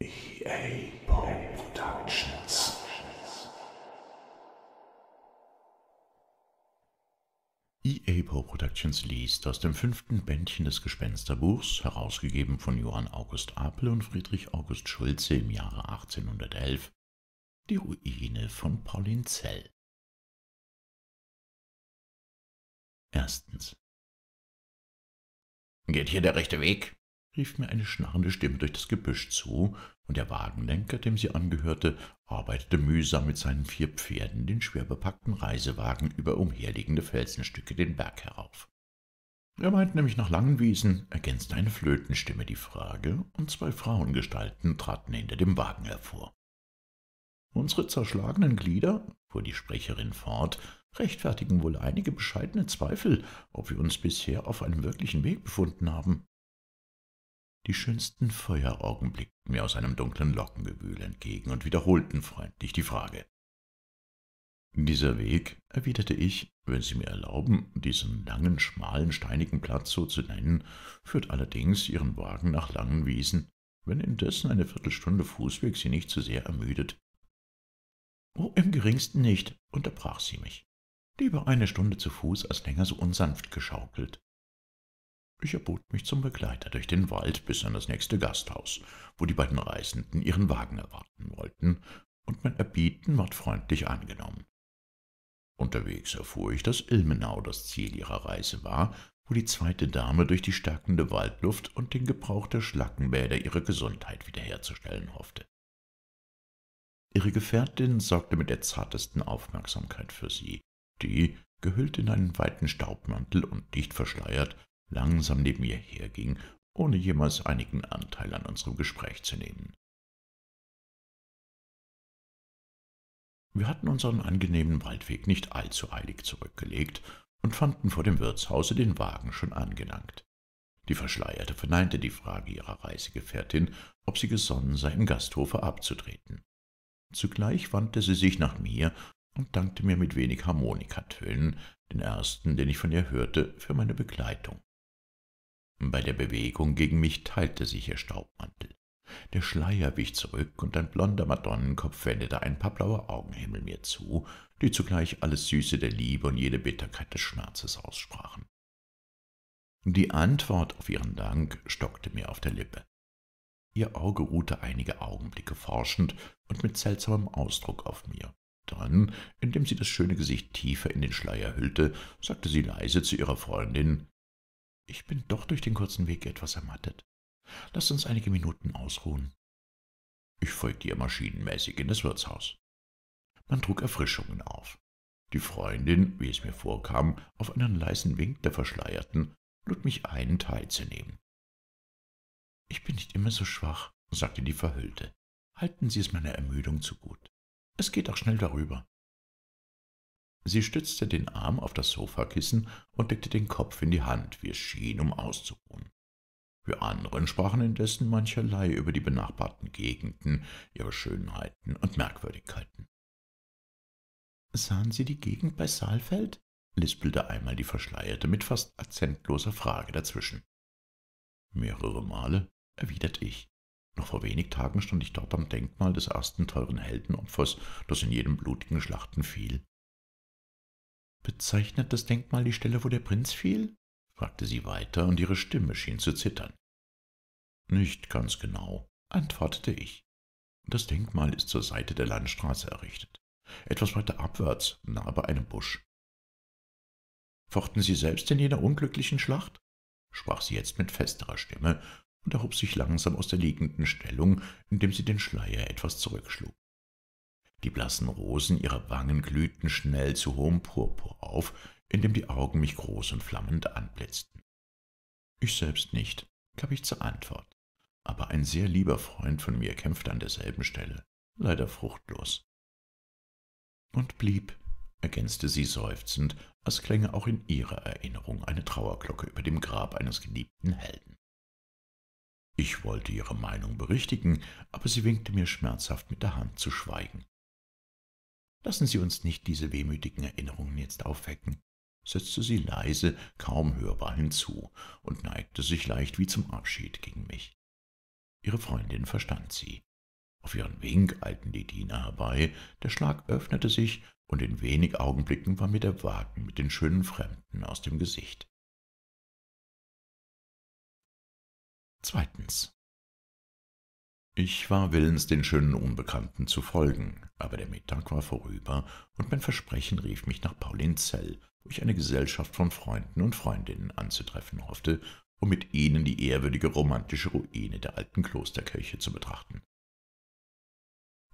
EA Productions. EA Poe Productions liest aus dem fünften Bändchen des Gespensterbuchs, herausgegeben von Johann August Apel und Friedrich August Schulze im Jahre 1811, die Ruine von Zell. Erstens. Geht hier der rechte Weg? rief mir eine schnarrende Stimme durch das Gebüsch zu, und der Wagenlenker, dem sie angehörte, arbeitete mühsam mit seinen vier Pferden den schwer bepackten Reisewagen über umherliegende Felsenstücke den Berg herauf. Er meint nämlich nach langen Wiesen, ergänzte eine Flötenstimme die Frage, und zwei Frauengestalten traten hinter dem Wagen hervor. Unsere zerschlagenen Glieder, fuhr die Sprecherin fort, rechtfertigen wohl einige bescheidene Zweifel, ob wir uns bisher auf einem wirklichen Weg befunden haben. Die schönsten Feueraugen blickten mir aus einem dunklen Lockengewühl entgegen und wiederholten freundlich die Frage. Dieser Weg, erwiderte ich, wenn Sie mir erlauben, diesen langen, schmalen, steinigen Platz so zu nennen, führt allerdings Ihren Wagen nach langen Wiesen, wenn indessen eine Viertelstunde Fußweg Sie nicht zu so sehr ermüdet. Oh, im geringsten nicht, unterbrach sie mich. Lieber eine Stunde zu Fuß als länger so unsanft geschaukelt. Ich erbot mich zum Begleiter durch den Wald bis an das nächste Gasthaus, wo die beiden Reisenden ihren Wagen erwarten wollten, und mein Erbieten ward freundlich angenommen. Unterwegs erfuhr ich, dass Ilmenau das Ziel ihrer Reise war, wo die zweite Dame durch die stärkende Waldluft und den Gebrauch der Schlackenbäder ihre Gesundheit wiederherzustellen hoffte. Ihre Gefährtin sorgte mit der zartesten Aufmerksamkeit für sie, die, gehüllt in einen weiten Staubmantel und dicht verschleiert, langsam neben ihr herging, ohne jemals einigen Anteil an unserem Gespräch zu nehmen. Wir hatten unseren angenehmen Waldweg nicht allzu eilig zurückgelegt und fanden vor dem Wirtshause den Wagen schon angelangt. Die Verschleierte verneinte die Frage ihrer Reisegefährtin, ob sie gesonnen sei, im Gasthofe abzutreten. Zugleich wandte sie sich nach mir und dankte mir mit wenig Harmonikatönen, den ersten, den ich von ihr hörte, für meine Begleitung. Bei der Bewegung gegen mich teilte sich ihr Staubmantel. Der Schleier wich zurück und ein blonder Madonnenkopf wendete ein paar blaue Augenhimmel mir zu, die zugleich alles Süße der Liebe und jede Bitterkeit des Schmerzes aussprachen. Die Antwort auf ihren Dank stockte mir auf der Lippe. Ihr Auge ruhte einige Augenblicke forschend und mit seltsamem Ausdruck auf mir. Dann, indem sie das schöne Gesicht tiefer in den Schleier hüllte, sagte sie leise zu ihrer Freundin ich bin doch durch den kurzen Weg etwas ermattet. Lass uns einige Minuten ausruhen. Ich folgte ihr maschinenmäßig in das Wirtshaus. Man trug Erfrischungen auf. Die Freundin, wie es mir vorkam, auf einen leisen Wink der Verschleierten, lud mich ein, teilzunehmen. Ich bin nicht immer so schwach, sagte die Verhüllte. Halten Sie es meiner Ermüdung zu gut. Es geht auch schnell darüber. Sie stützte den Arm auf das Sofakissen und deckte den Kopf in die Hand, wie es schien, um auszuruhen. Wir anderen sprachen indessen mancherlei über die benachbarten Gegenden, ihre Schönheiten und Merkwürdigkeiten. »Sahen Sie die Gegend bei Saalfeld?« lispelte einmal die Verschleierte mit fast akzentloser Frage dazwischen. »Mehrere Male«, erwiderte ich. Noch vor wenig Tagen stand ich dort am Denkmal des ersten teuren Heldenopfers, das in jedem blutigen Schlachten fiel. Bezeichnet das Denkmal die Stelle, wo der Prinz fiel? fragte sie weiter, und ihre Stimme schien zu zittern. Nicht ganz genau, antwortete ich. Das Denkmal ist zur Seite der Landstraße errichtet, etwas weiter abwärts, nahe bei einem Busch. Fochten Sie selbst in jener unglücklichen Schlacht? sprach sie jetzt mit festerer Stimme und erhob sich langsam aus der liegenden Stellung, indem sie den Schleier etwas zurückschlug. Die blassen Rosen ihrer Wangen glühten schnell zu hohem Purpur auf, indem die Augen mich groß und flammend anblitzten. Ich selbst nicht, gab ich zur Antwort, aber ein sehr lieber Freund von mir kämpfte an derselben Stelle, leider fruchtlos. Und blieb, ergänzte sie seufzend, als klänge auch in ihrer Erinnerung eine Trauerglocke über dem Grab eines geliebten Helden. Ich wollte ihre Meinung berichtigen, aber sie winkte mir schmerzhaft mit der Hand zu schweigen. Lassen Sie uns nicht diese wehmütigen Erinnerungen jetzt aufwecken, setzte sie leise, kaum hörbar hinzu und neigte sich leicht wie zum Abschied gegen mich. Ihre Freundin verstand sie. Auf ihren Wink eilten die Diener herbei, der Schlag öffnete sich, und in wenig Augenblicken war mir der Wagen mit den schönen Fremden aus dem Gesicht. Zweitens. Ich war willens, den schönen Unbekannten zu folgen, aber der Mittag war vorüber und mein Versprechen rief mich nach Paulinzell, wo ich eine Gesellschaft von Freunden und Freundinnen anzutreffen hoffte, um mit ihnen die ehrwürdige romantische Ruine der alten Klosterkirche zu betrachten.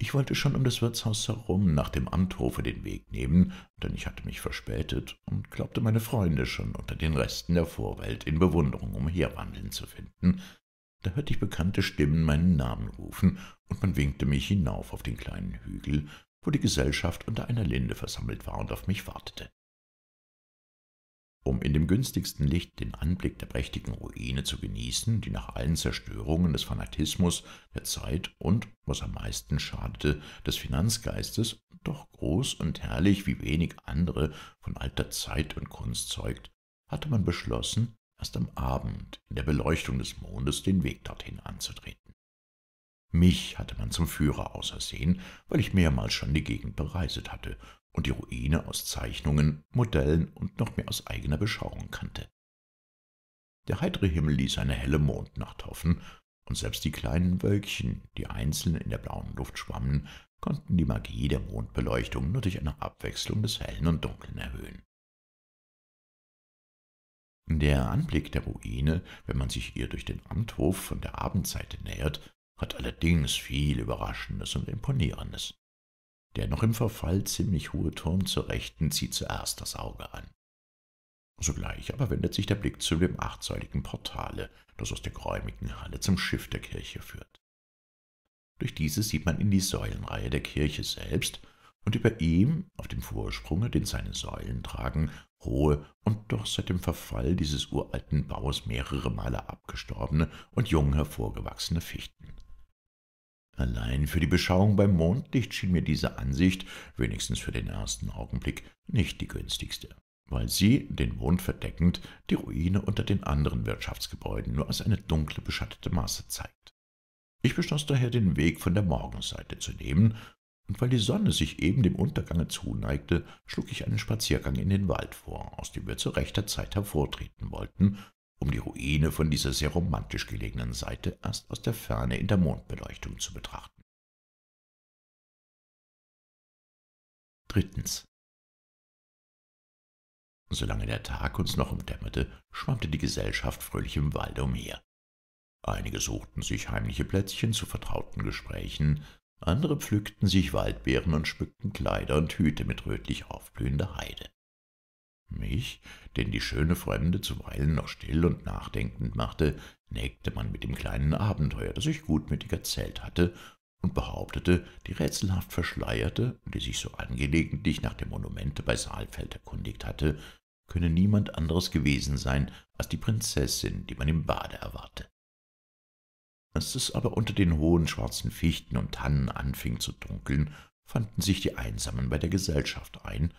Ich wollte schon um das Wirtshaus herum nach dem Amthofe den Weg nehmen, denn ich hatte mich verspätet und glaubte meine Freunde schon unter den Resten der Vorwelt in Bewunderung umherwandeln zu finden, da hörte ich bekannte Stimmen meinen Namen rufen, und man winkte mich hinauf auf den kleinen Hügel, wo die Gesellschaft unter einer Linde versammelt war und auf mich wartete. Um in dem günstigsten Licht den Anblick der prächtigen Ruine zu genießen, die nach allen Zerstörungen des Fanatismus, der Zeit und, was am meisten schadete, des Finanzgeistes, doch groß und herrlich wie wenig andere von alter Zeit und Kunst zeugt, hatte man beschlossen, erst am Abend in der Beleuchtung des Mondes den Weg dorthin anzutreten. Mich hatte man zum Führer ausersehen, weil ich mehrmals schon die Gegend bereiset hatte und die Ruine aus Zeichnungen, Modellen und noch mehr aus eigener Beschauung kannte. Der heitere Himmel ließ eine helle Mondnacht hoffen, und selbst die kleinen Wölkchen, die einzeln in der blauen Luft schwammen, konnten die Magie der Mondbeleuchtung nur durch eine Abwechslung des Hellen und Dunkeln erhöhen. Der Anblick der Ruine, wenn man sich ihr durch den Amthof von der Abendseite nähert, hat allerdings viel Überraschendes und Imponierendes. Der noch im Verfall ziemlich hohe Turm zur Rechten zieht zuerst das Auge an. Sogleich aber wendet sich der Blick zu dem achtsäuligen Portale, das aus der geräumigen Halle zum Schiff der Kirche führt. Durch dieses sieht man in die Säulenreihe der Kirche selbst und über ihm, auf dem Vorsprunge, den seine Säulen tragen, hohe und doch seit dem Verfall dieses uralten Baues mehrere Male abgestorbene und jung hervorgewachsene Fichten. Allein für die Beschauung beim Mondlicht schien mir diese Ansicht, wenigstens für den ersten Augenblick, nicht die günstigste, weil sie, den Mond verdeckend, die Ruine unter den anderen Wirtschaftsgebäuden nur als eine dunkle, beschattete Masse zeigt. Ich beschloss daher, den Weg von der Morgenseite zu nehmen und weil die Sonne sich eben dem Untergange zuneigte, schlug ich einen Spaziergang in den Wald vor, aus dem wir zu rechter Zeit hervortreten wollten, um die Ruine von dieser sehr romantisch gelegenen Seite erst aus der Ferne in der Mondbeleuchtung zu betrachten. Drittens. Solange der Tag uns noch umdämmerte, schwammte die Gesellschaft fröhlich im Walde umher. Einige suchten sich heimliche Plätzchen zu vertrauten Gesprächen, andere pflückten sich Waldbeeren und schmückten Kleider und Hüte mit rötlich aufblühender Heide. Mich, den die schöne Fremde zuweilen noch still und nachdenkend machte, nägte man mit dem kleinen Abenteuer, das ich gutmütig erzählt hatte, und behauptete, die rätselhaft verschleierte, die sich so angelegentlich nach dem Monumente bei Saalfeld erkundigt hatte, könne niemand anderes gewesen sein als die Prinzessin, die man im Bade erwarte. Als es aber unter den hohen schwarzen Fichten und Tannen anfing zu dunkeln, fanden sich die Einsamen bei der Gesellschaft ein,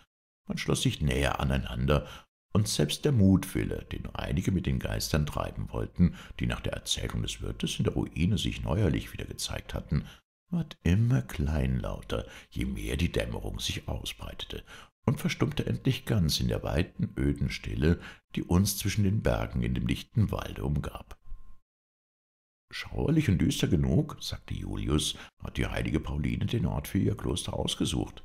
man schloss sich näher aneinander, und selbst der Mutwille, den einige mit den Geistern treiben wollten, die nach der Erzählung des Wirtes in der Ruine sich neuerlich wieder gezeigt hatten, ward immer kleinlauter, je mehr die Dämmerung sich ausbreitete, und verstummte endlich ganz in der weiten, öden Stille, die uns zwischen den Bergen in dem dichten Walde umgab. Schauerlich und düster genug, sagte Julius, hat die heilige Pauline den Ort für ihr Kloster ausgesucht.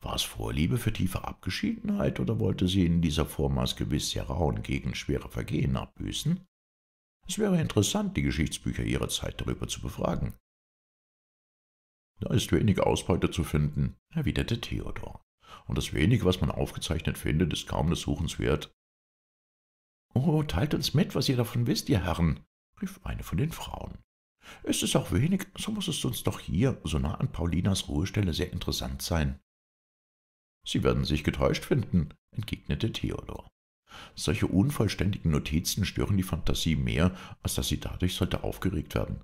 War es Vorliebe für tiefe Abgeschiedenheit oder wollte sie in dieser Vormaß gewiss sehr rauen Gegend schwere Vergehen abbüßen? Es wäre interessant, die Geschichtsbücher ihrer Zeit darüber zu befragen. Da ist wenig Ausbeute zu finden, erwiderte Theodor, und das wenig, was man aufgezeichnet findet, ist kaum des Suchens wert. Oh, teilt uns mit, was ihr davon wisst, ihr Herren, rief eine von den Frauen. »Es ist auch wenig, so muss es uns doch hier, so nah an Paulinas Ruhestelle, sehr interessant sein.« »Sie werden sich getäuscht finden«, entgegnete Theodor. »Solche unvollständigen Notizen stören die Fantasie mehr, als dass sie dadurch sollte aufgeregt werden.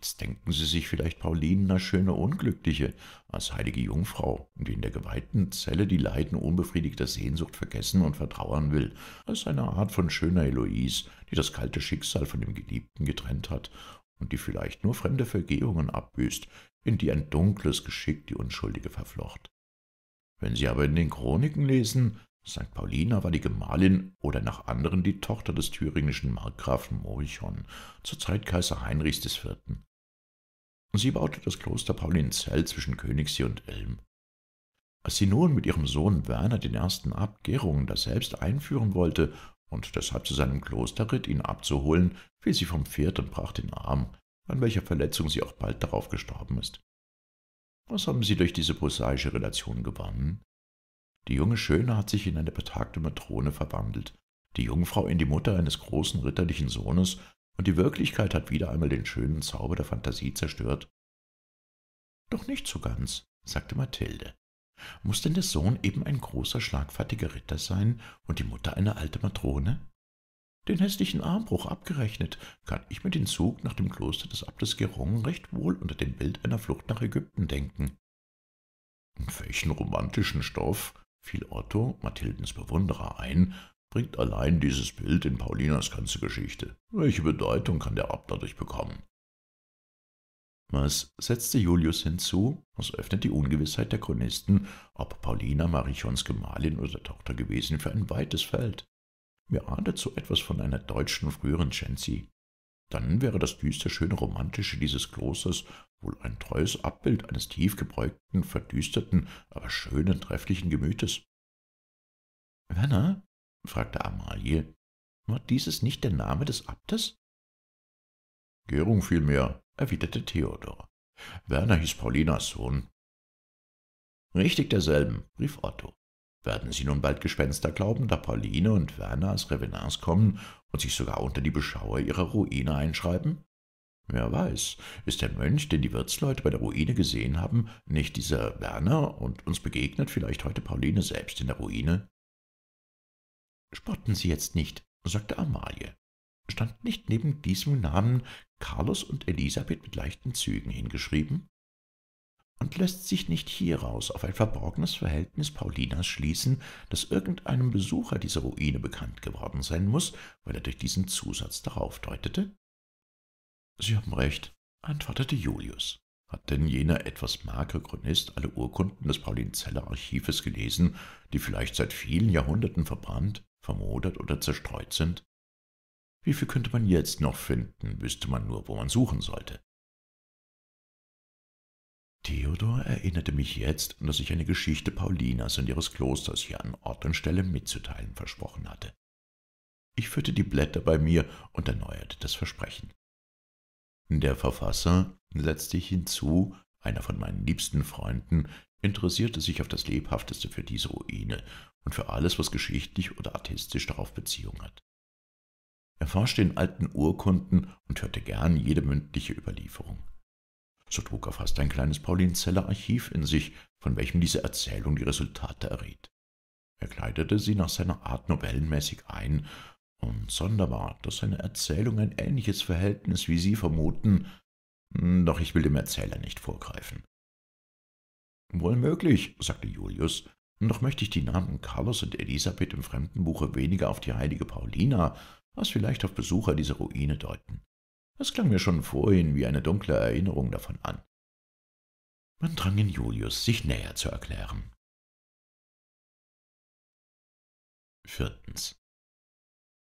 Jetzt denken Sie sich vielleicht Paulinen, das schöne Unglückliche als heilige Jungfrau, die in der geweihten Zelle die Leiden unbefriedigter Sehnsucht vergessen und vertrauern will, als eine Art von schöner Heloise, die das kalte Schicksal von dem Geliebten getrennt hat und die vielleicht nur fremde Vergehungen abbüßt, in die ein dunkles Geschick die Unschuldige verflocht. Wenn Sie aber in den Chroniken lesen, St. Paulina war die Gemahlin oder nach anderen die Tochter des thüringischen Markgrafen Morichon, zur Zeit Kaiser Heinrichs IV. Sie baute das Kloster Paulinzell zwischen Königssee und Elm. Als sie nun mit ihrem Sohn Werner den ersten Abkehrungen daselbst einführen wollte und deshalb zu seinem Kloster ritt, ihn abzuholen, fiel sie vom Pferd und brach den Arm, an welcher Verletzung sie auch bald darauf gestorben ist. Was haben Sie durch diese prosaische Relation gewonnen? Die junge Schöne hat sich in eine betagte Matrone verwandelt, die Jungfrau in die Mutter eines großen ritterlichen Sohnes, und die Wirklichkeit hat wieder einmal den schönen Zauber der Fantasie zerstört. Doch nicht so ganz, sagte Mathilde. Muß denn der Sohn eben ein großer, schlagfertiger Ritter sein und die Mutter eine alte Matrone? Den hässlichen Armbruch abgerechnet, kann ich mir den Zug nach dem Kloster des Abtes Gerong recht wohl unter dem Bild einer Flucht nach Ägypten denken. Und Welchen romantischen Stoff, fiel Otto, Mathildens Bewunderer, ein, bringt allein dieses Bild in Paulinas ganze Geschichte. Welche Bedeutung kann der Abt dadurch bekommen? Was setzte Julius hinzu, was öffnet die Ungewissheit der Chronisten, ob Paulina Marichons Gemahlin oder Tochter gewesen, für ein weites Feld. Mir ahndet so etwas von einer deutschen früheren Chancy dann wäre das düster schöne Romantische dieses Klosters wohl ein treues Abbild eines tiefgebeugten, verdüsterten, aber schönen, trefflichen Gemütes. »Werner?« fragte Amalie. »War dieses nicht der Name des Abtes?« »Gärung vielmehr«, erwiderte Theodor. »Werner hieß Paulinas Sohn.« »Richtig derselben«, rief Otto. Werden Sie nun bald Gespenster glauben, da Pauline und Werner als Revenants kommen und sich sogar unter die Beschauer ihrer Ruine einschreiben? Wer weiß, ist der Mönch, den die Wirtsleute bei der Ruine gesehen haben, nicht dieser Werner und uns begegnet vielleicht heute Pauline selbst in der Ruine? Spotten Sie jetzt nicht, sagte Amalie. Stand nicht neben diesem Namen Carlos und Elisabeth mit leichten Zügen hingeschrieben? Und lässt sich nicht hieraus auf ein verborgenes Verhältnis Paulinas schließen, das irgendeinem Besucher dieser Ruine bekannt geworden sein muß, weil er durch diesen Zusatz darauf deutete? Sie haben recht, antwortete Julius. Hat denn jener etwas magere Chronist alle Urkunden des Paulinzeller Archives gelesen, die vielleicht seit vielen Jahrhunderten verbrannt, vermodert oder zerstreut sind? Wie viel könnte man jetzt noch finden, wüsste man nur, wo man suchen sollte? Theodor erinnerte mich jetzt, dass ich eine Geschichte Paulinas und ihres Klosters hier an Ort und Stelle mitzuteilen versprochen hatte. Ich führte die Blätter bei mir und erneuerte das Versprechen. Der Verfasser, setzte ich hinzu, einer von meinen liebsten Freunden, interessierte sich auf das Lebhafteste für diese Ruine und für alles, was geschichtlich oder artistisch darauf Beziehung hat. Er forschte in alten Urkunden und hörte gern jede mündliche Überlieferung. So trug er fast ein kleines Paulinzeller Archiv in sich, von welchem diese Erzählung die Resultate erriet. Er kleidete sie nach seiner Art novellenmäßig ein, und sonderbar, dass seine Erzählung ein ähnliches Verhältnis, wie Sie vermuten, hm, doch ich will dem Erzähler nicht vorgreifen. Wohl möglich, sagte Julius, doch möchte ich die Namen Carlos und Elisabeth im Fremdenbuche weniger auf die heilige Paulina als vielleicht auf Besucher dieser Ruine deuten. Es klang mir schon vorhin wie eine dunkle Erinnerung davon an. Man drang in Julius, sich näher zu erklären. Viertens.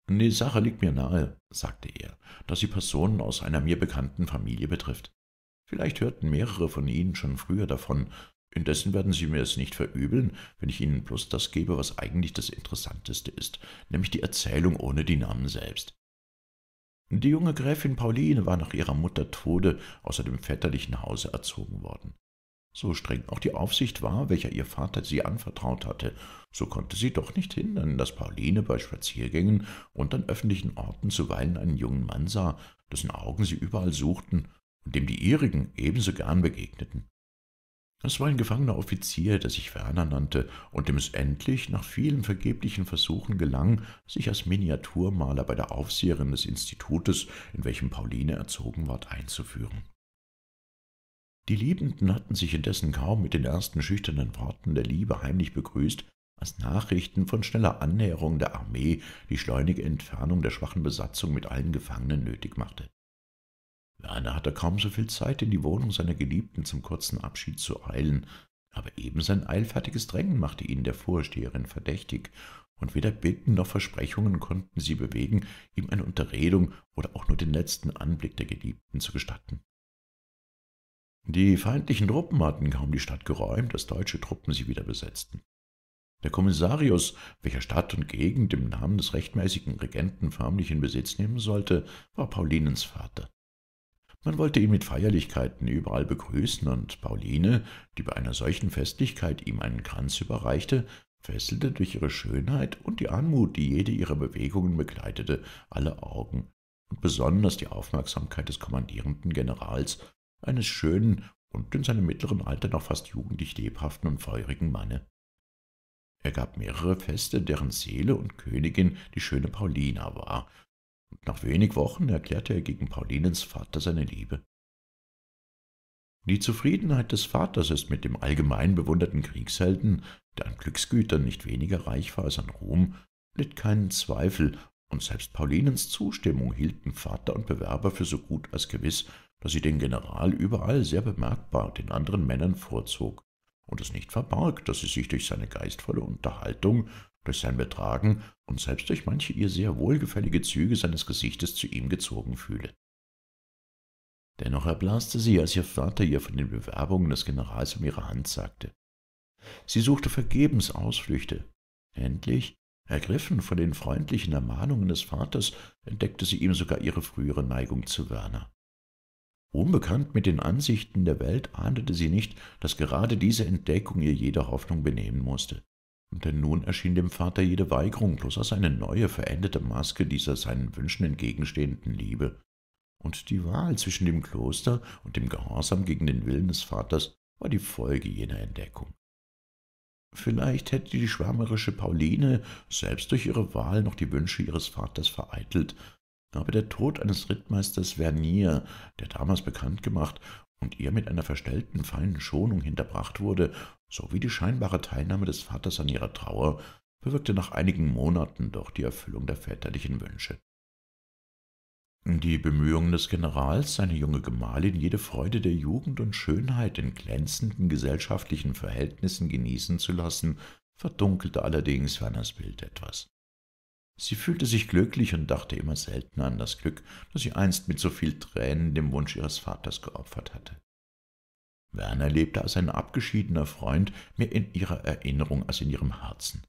Die Sache liegt mir nahe, sagte er, dass sie Personen aus einer mir bekannten Familie betrifft. Vielleicht hörten mehrere von Ihnen schon früher davon, indessen werden Sie mir es nicht verübeln, wenn ich Ihnen bloß das gebe, was eigentlich das Interessanteste ist, nämlich die Erzählung ohne die Namen selbst. Die junge Gräfin Pauline war nach ihrer Mutter Tode außer dem väterlichen Hause erzogen worden. So streng auch die Aufsicht war, welcher ihr Vater sie anvertraut hatte, so konnte sie doch nicht hindern, dass Pauline bei Spaziergängen und an öffentlichen Orten zuweilen einen jungen Mann sah, dessen Augen sie überall suchten und dem die ihrigen ebenso gern begegneten. Es war ein gefangener Offizier, der sich Werner nannte und dem es endlich nach vielen vergeblichen Versuchen gelang, sich als Miniaturmaler bei der Aufseherin des Institutes, in welchem Pauline erzogen ward, einzuführen. Die Liebenden hatten sich indessen kaum mit den ersten schüchternen Worten der Liebe heimlich begrüßt, als Nachrichten von schneller Annäherung der Armee die schleunige Entfernung der schwachen Besatzung mit allen Gefangenen nötig machte. Werner hatte kaum so viel Zeit, in die Wohnung seiner Geliebten zum kurzen Abschied zu eilen, aber eben sein eilfertiges Drängen machte ihn der Vorsteherin verdächtig, und weder Bitten noch Versprechungen konnten sie bewegen, ihm eine Unterredung oder auch nur den letzten Anblick der Geliebten zu gestatten. Die feindlichen Truppen hatten kaum die Stadt geräumt, als deutsche Truppen sie wieder besetzten. Der Kommissarius, welcher Stadt und Gegend im Namen des rechtmäßigen Regenten förmlich in Besitz nehmen sollte, war Paulinens Vater. Man wollte ihn mit Feierlichkeiten überall begrüßen, und Pauline, die bei einer solchen Festlichkeit ihm einen Kranz überreichte, fesselte durch ihre Schönheit und die Anmut, die jede ihrer Bewegungen begleitete, alle Augen und besonders die Aufmerksamkeit des kommandierenden Generals, eines schönen und in seinem mittleren Alter noch fast jugendlich lebhaften und feurigen Manne. Er gab mehrere Feste, deren Seele und Königin die schöne Paulina war, und nach wenig Wochen erklärte er gegen Paulinens Vater seine Liebe. Die Zufriedenheit des Vaters ist mit dem allgemein bewunderten Kriegshelden, der an Glücksgütern nicht weniger reich war als an Ruhm, litt keinen Zweifel, und selbst Paulinens Zustimmung hielten Vater und Bewerber für so gut als gewiss, dass sie den General überall sehr bemerkbar den anderen Männern vorzog und es nicht verbarg, dass sie sich durch seine geistvolle Unterhaltung durch sein Betragen und selbst durch manche ihr sehr wohlgefällige Züge seines Gesichtes zu ihm gezogen fühle. Dennoch erblaßte sie, als ihr Vater ihr von den Bewerbungen des Generals um ihre Hand sagte. Sie suchte vergebens Ausflüchte. Endlich, ergriffen von den freundlichen Ermahnungen des Vaters, entdeckte sie ihm sogar ihre frühere Neigung zu Werner. Unbekannt mit den Ansichten der Welt ahnte sie nicht, dass gerade diese Entdeckung ihr jede Hoffnung benehmen musste. Denn nun erschien dem Vater jede Weigerung bloß als eine neue, veränderte Maske dieser seinen Wünschen entgegenstehenden Liebe, und die Wahl zwischen dem Kloster und dem Gehorsam gegen den Willen des Vaters war die Folge jener Entdeckung. Vielleicht hätte die schwärmerische Pauline selbst durch ihre Wahl noch die Wünsche ihres Vaters vereitelt, aber der Tod eines Rittmeisters Vernier, der damals bekannt gemacht und ihr mit einer verstellten feinen Schonung hinterbracht wurde, sowie die scheinbare Teilnahme des Vaters an ihrer Trauer bewirkte nach einigen Monaten doch die Erfüllung der väterlichen Wünsche. Die Bemühungen des Generals, seine junge Gemahlin jede Freude der Jugend und Schönheit in glänzenden gesellschaftlichen Verhältnissen genießen zu lassen, verdunkelte allerdings Werners Bild etwas. Sie fühlte sich glücklich und dachte immer seltener an das Glück, das sie einst mit so viel Tränen dem Wunsch ihres Vaters geopfert hatte. Werner lebte als ein abgeschiedener Freund mehr in ihrer Erinnerung als in ihrem Herzen.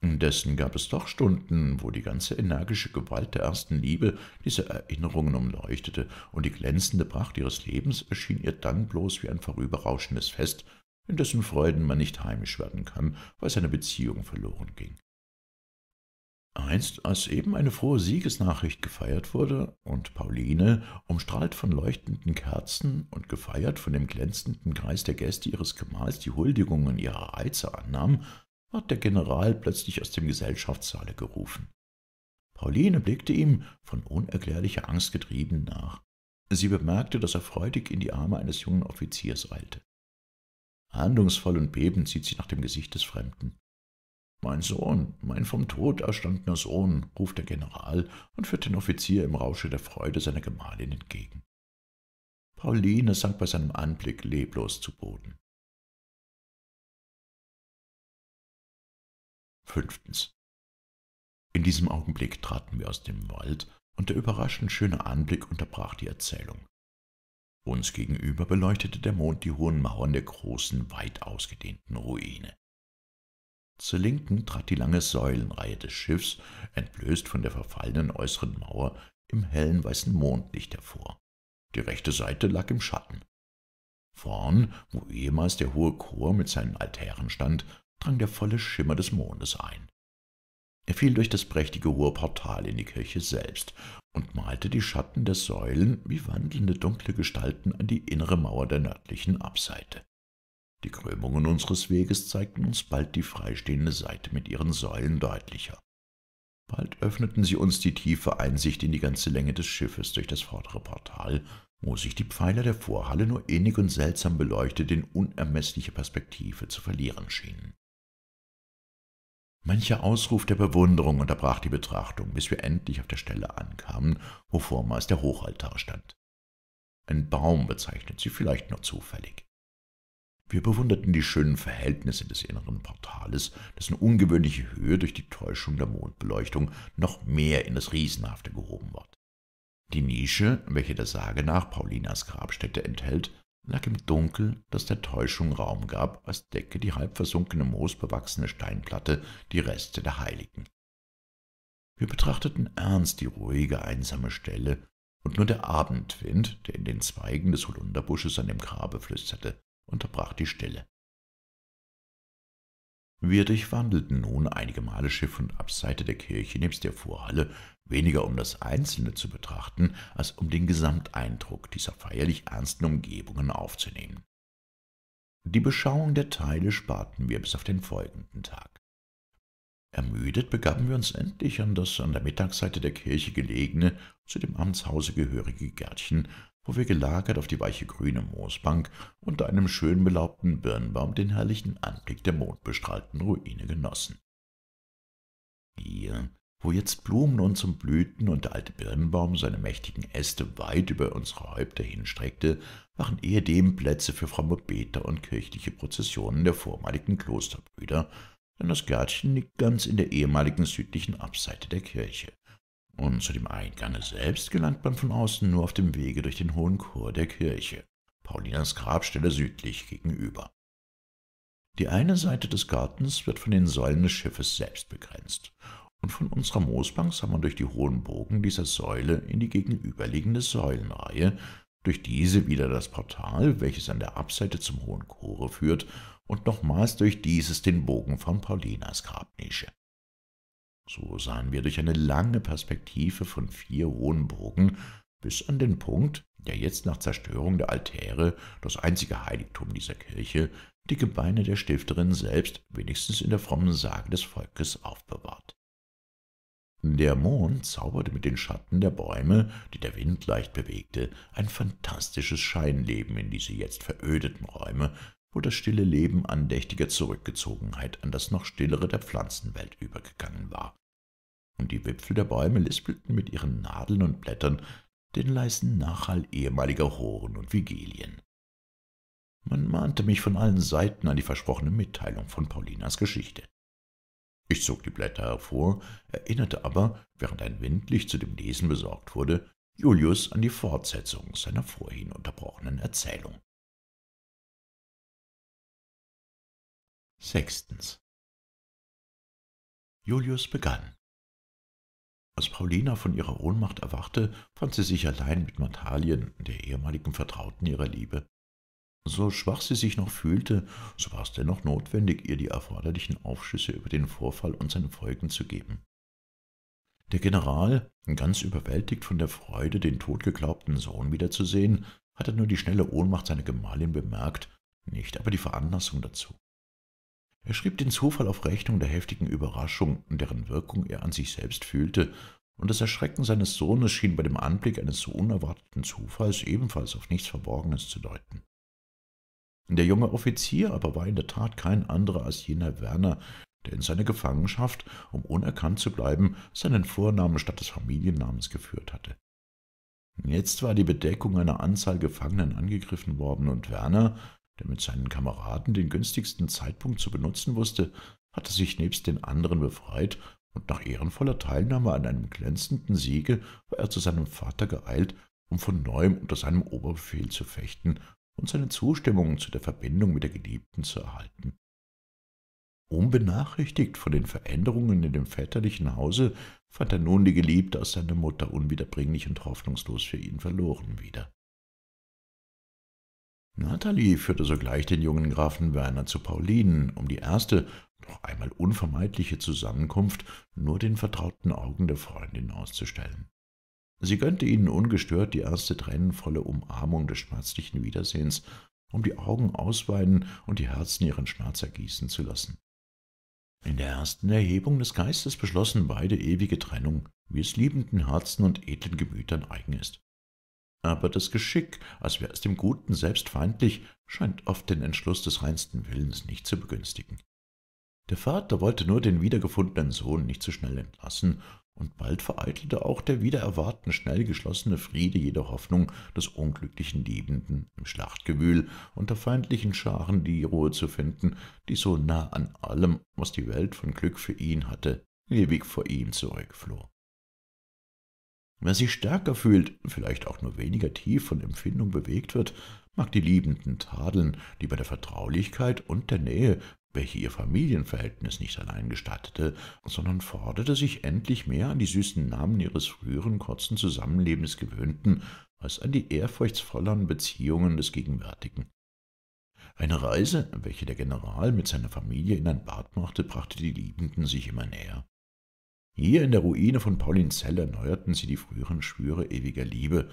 Indessen gab es doch Stunden, wo die ganze energische Gewalt der ersten Liebe diese Erinnerungen umleuchtete, und die glänzende Pracht ihres Lebens erschien ihr dann bloß wie ein vorüberrauschendes Fest, in dessen Freuden man nicht heimisch werden kann, weil seine Beziehung verloren ging. Einst, als eben eine frohe Siegesnachricht gefeiert wurde und Pauline, umstrahlt von leuchtenden Kerzen und gefeiert von dem glänzenden Kreis der Gäste ihres Gemahls die Huldigungen ihrer Reize annahm, ward der General plötzlich aus dem Gesellschaftssaale gerufen. Pauline blickte ihm, von unerklärlicher Angst getrieben, nach. Sie bemerkte, dass er freudig in die Arme eines jungen Offiziers eilte. Handlungsvoll und bebend sieht sie nach dem Gesicht des Fremden. Mein Sohn, mein vom Tod erstandener Sohn, ruft der General und führt den Offizier im Rausche der Freude seiner Gemahlin entgegen. Pauline sank bei seinem Anblick leblos zu Boden. Fünftens. In diesem Augenblick traten wir aus dem Wald, und der überraschend schöne Anblick unterbrach die Erzählung. Uns gegenüber beleuchtete der Mond die hohen Mauern der großen, weit ausgedehnten Ruine. Zur Linken trat die lange Säulenreihe des Schiffs, entblößt von der verfallenen äußeren Mauer, im hellen weißen Mondlicht hervor. Die rechte Seite lag im Schatten. Vorn, wo ehemals der hohe Chor mit seinen Altären stand, drang der volle Schimmer des Mondes ein. Er fiel durch das prächtige hohe Portal in die Kirche selbst und malte die Schatten der Säulen wie wandelnde dunkle Gestalten an die innere Mauer der nördlichen Abseite. Die Krümmungen unseres Weges zeigten uns bald die freistehende Seite mit ihren Säulen deutlicher. Bald öffneten sie uns die tiefe Einsicht in die ganze Länge des Schiffes durch das vordere Portal, wo sich die Pfeiler der Vorhalle nur innig und seltsam beleuchtet in unermeßliche Perspektive zu verlieren schienen. Mancher Ausruf der Bewunderung unterbrach die Betrachtung, bis wir endlich auf der Stelle ankamen, wo vormals der Hochaltar stand. Ein Baum bezeichnet sie vielleicht nur zufällig. Wir bewunderten die schönen Verhältnisse des inneren Portales, dessen ungewöhnliche Höhe durch die Täuschung der Mondbeleuchtung noch mehr in das Riesenhafte gehoben wird. Die Nische, welche der Sage nach Paulinas Grabstätte enthält, lag im Dunkel, das der Täuschung Raum gab, als decke die halb versunkene moosbewachsene Steinplatte die Reste der Heiligen. Wir betrachteten ernst die ruhige, einsame Stelle, und nur der Abendwind, der in den Zweigen des Holunderbusches an dem Grabe flüsterte, unterbrach die Stille. Wir durchwandelten nun einige Male Schiff und Abseite der Kirche nebst der Vorhalle, weniger um das Einzelne zu betrachten, als um den Gesamteindruck dieser feierlich ernsten Umgebungen aufzunehmen. Die Beschauung der Teile sparten wir bis auf den folgenden Tag. Ermüdet begaben wir uns endlich an das an der Mittagsseite der Kirche gelegene, zu dem Amtshause gehörige Gärtchen wo wir gelagert auf die weiche grüne Moosbank unter einem schön belaubten Birnbaum den herrlichen Anblick der mondbestrahlten Ruine genossen. Hier, wo jetzt Blumen zum Blüten und der alte Birnbaum seine mächtigen Äste weit über unsere Häupter hinstreckte, waren ehedem Plätze für Frambobeter und kirchliche Prozessionen der vormaligen Klosterbrüder, denn das Gärtchen liegt ganz in der ehemaligen südlichen Abseite der Kirche und zu dem Eingange selbst gelangt man von außen nur auf dem Wege durch den hohen Chor der Kirche, Paulinas Grabstelle südlich gegenüber. Die eine Seite des Gartens wird von den Säulen des Schiffes selbst begrenzt, und von unserer Moosbank sah man durch die hohen Bogen dieser Säule in die gegenüberliegende Säulenreihe, durch diese wieder das Portal, welches an der Abseite zum hohen Chore führt, und nochmals durch dieses den Bogen von Paulinas Grabnische. So sahen wir durch eine lange Perspektive von vier hohen Burgen bis an den Punkt, der jetzt nach Zerstörung der Altäre, das einzige Heiligtum dieser Kirche, die Gebeine der Stifterin selbst wenigstens in der frommen Sage des Volkes aufbewahrt. Der Mond zauberte mit den Schatten der Bäume, die der Wind leicht bewegte, ein fantastisches Scheinleben in diese jetzt verödeten Räume, wo das stille Leben andächtiger Zurückgezogenheit an das noch stillere der Pflanzenwelt übergegangen war. Und die Wipfel der Bäume lispelten mit ihren Nadeln und Blättern den leisen Nachhall ehemaliger Horen und Vigilien. Man mahnte mich von allen Seiten an die versprochene Mitteilung von Paulinas Geschichte. Ich zog die Blätter hervor, erinnerte aber, während ein Windlicht zu dem Lesen besorgt wurde, Julius an die Fortsetzung seiner vorhin unterbrochenen Erzählung. Sechstens. Julius begann. Als Paulina von ihrer Ohnmacht erwachte, fand sie sich allein mit Natalien, der ehemaligen Vertrauten ihrer Liebe. So schwach sie sich noch fühlte, so war es dennoch notwendig, ihr die erforderlichen Aufschüsse über den Vorfall und seine Folgen zu geben. Der General, ganz überwältigt von der Freude, den totgeglaubten Sohn wiederzusehen, hatte nur die schnelle Ohnmacht seiner Gemahlin bemerkt, nicht aber die Veranlassung dazu. Er schrieb den Zufall auf Rechnung der heftigen Überraschung, deren Wirkung er an sich selbst fühlte, und das Erschrecken seines Sohnes schien bei dem Anblick eines so unerwarteten Zufalls ebenfalls auf nichts Verborgenes zu deuten. Der junge Offizier aber war in der Tat kein anderer als jener Werner, der in seine Gefangenschaft, um unerkannt zu bleiben, seinen Vornamen statt des Familiennamens geführt hatte. Jetzt war die Bedeckung einer Anzahl Gefangenen angegriffen worden, und Werner, der mit seinen Kameraden den günstigsten Zeitpunkt zu benutzen wusste, hatte sich nebst den anderen befreit, und nach ehrenvoller Teilnahme an einem glänzenden Siege war er zu seinem Vater geeilt, um von neuem unter seinem Oberbefehl zu fechten und seine Zustimmung zu der Verbindung mit der Geliebten zu erhalten. Unbenachrichtigt von den Veränderungen in dem väterlichen Hause fand er nun die Geliebte aus seiner Mutter unwiederbringlich und hoffnungslos für ihn verloren wieder. Natalie führte sogleich den jungen Grafen Werner zu Paulinen, um die erste, noch einmal unvermeidliche Zusammenkunft nur den vertrauten Augen der Freundin auszustellen. Sie gönnte ihnen ungestört die erste tränenvolle Umarmung des schmerzlichen Wiedersehens, um die Augen ausweinen und die Herzen ihren Schmerz ergießen zu lassen. In der ersten Erhebung des Geistes beschlossen beide ewige Trennung, wie es liebenden Herzen und edlen Gemütern eigen ist. Aber das Geschick, als wäre es dem Guten selbst feindlich, scheint oft den Entschluss des reinsten Willens nicht zu begünstigen. Der Vater wollte nur den wiedergefundenen Sohn nicht zu so schnell entlassen, und bald vereitelte auch der wiedererwarten schnell geschlossene Friede jede Hoffnung des unglücklichen Liebenden, im Schlachtgewühl unter feindlichen Scharen die Ruhe zu finden, die so nah an allem, was die Welt von Glück für ihn hatte, ewig vor ihm zurückfloh. Wer sich stärker fühlt, vielleicht auch nur weniger tief von Empfindung bewegt wird, mag die Liebenden tadeln, die bei der Vertraulichkeit und der Nähe, welche ihr Familienverhältnis nicht allein gestattete, sondern forderte, sich endlich mehr an die süßen Namen ihres früheren kurzen Zusammenlebens gewöhnten, als an die ehrfurchtsvolleren Beziehungen des Gegenwärtigen. Eine Reise, welche der General mit seiner Familie in ein Bad machte, brachte die Liebenden sich immer näher. Hier in der Ruine von Paulinzell erneuerten sie die früheren Schwüre ewiger Liebe,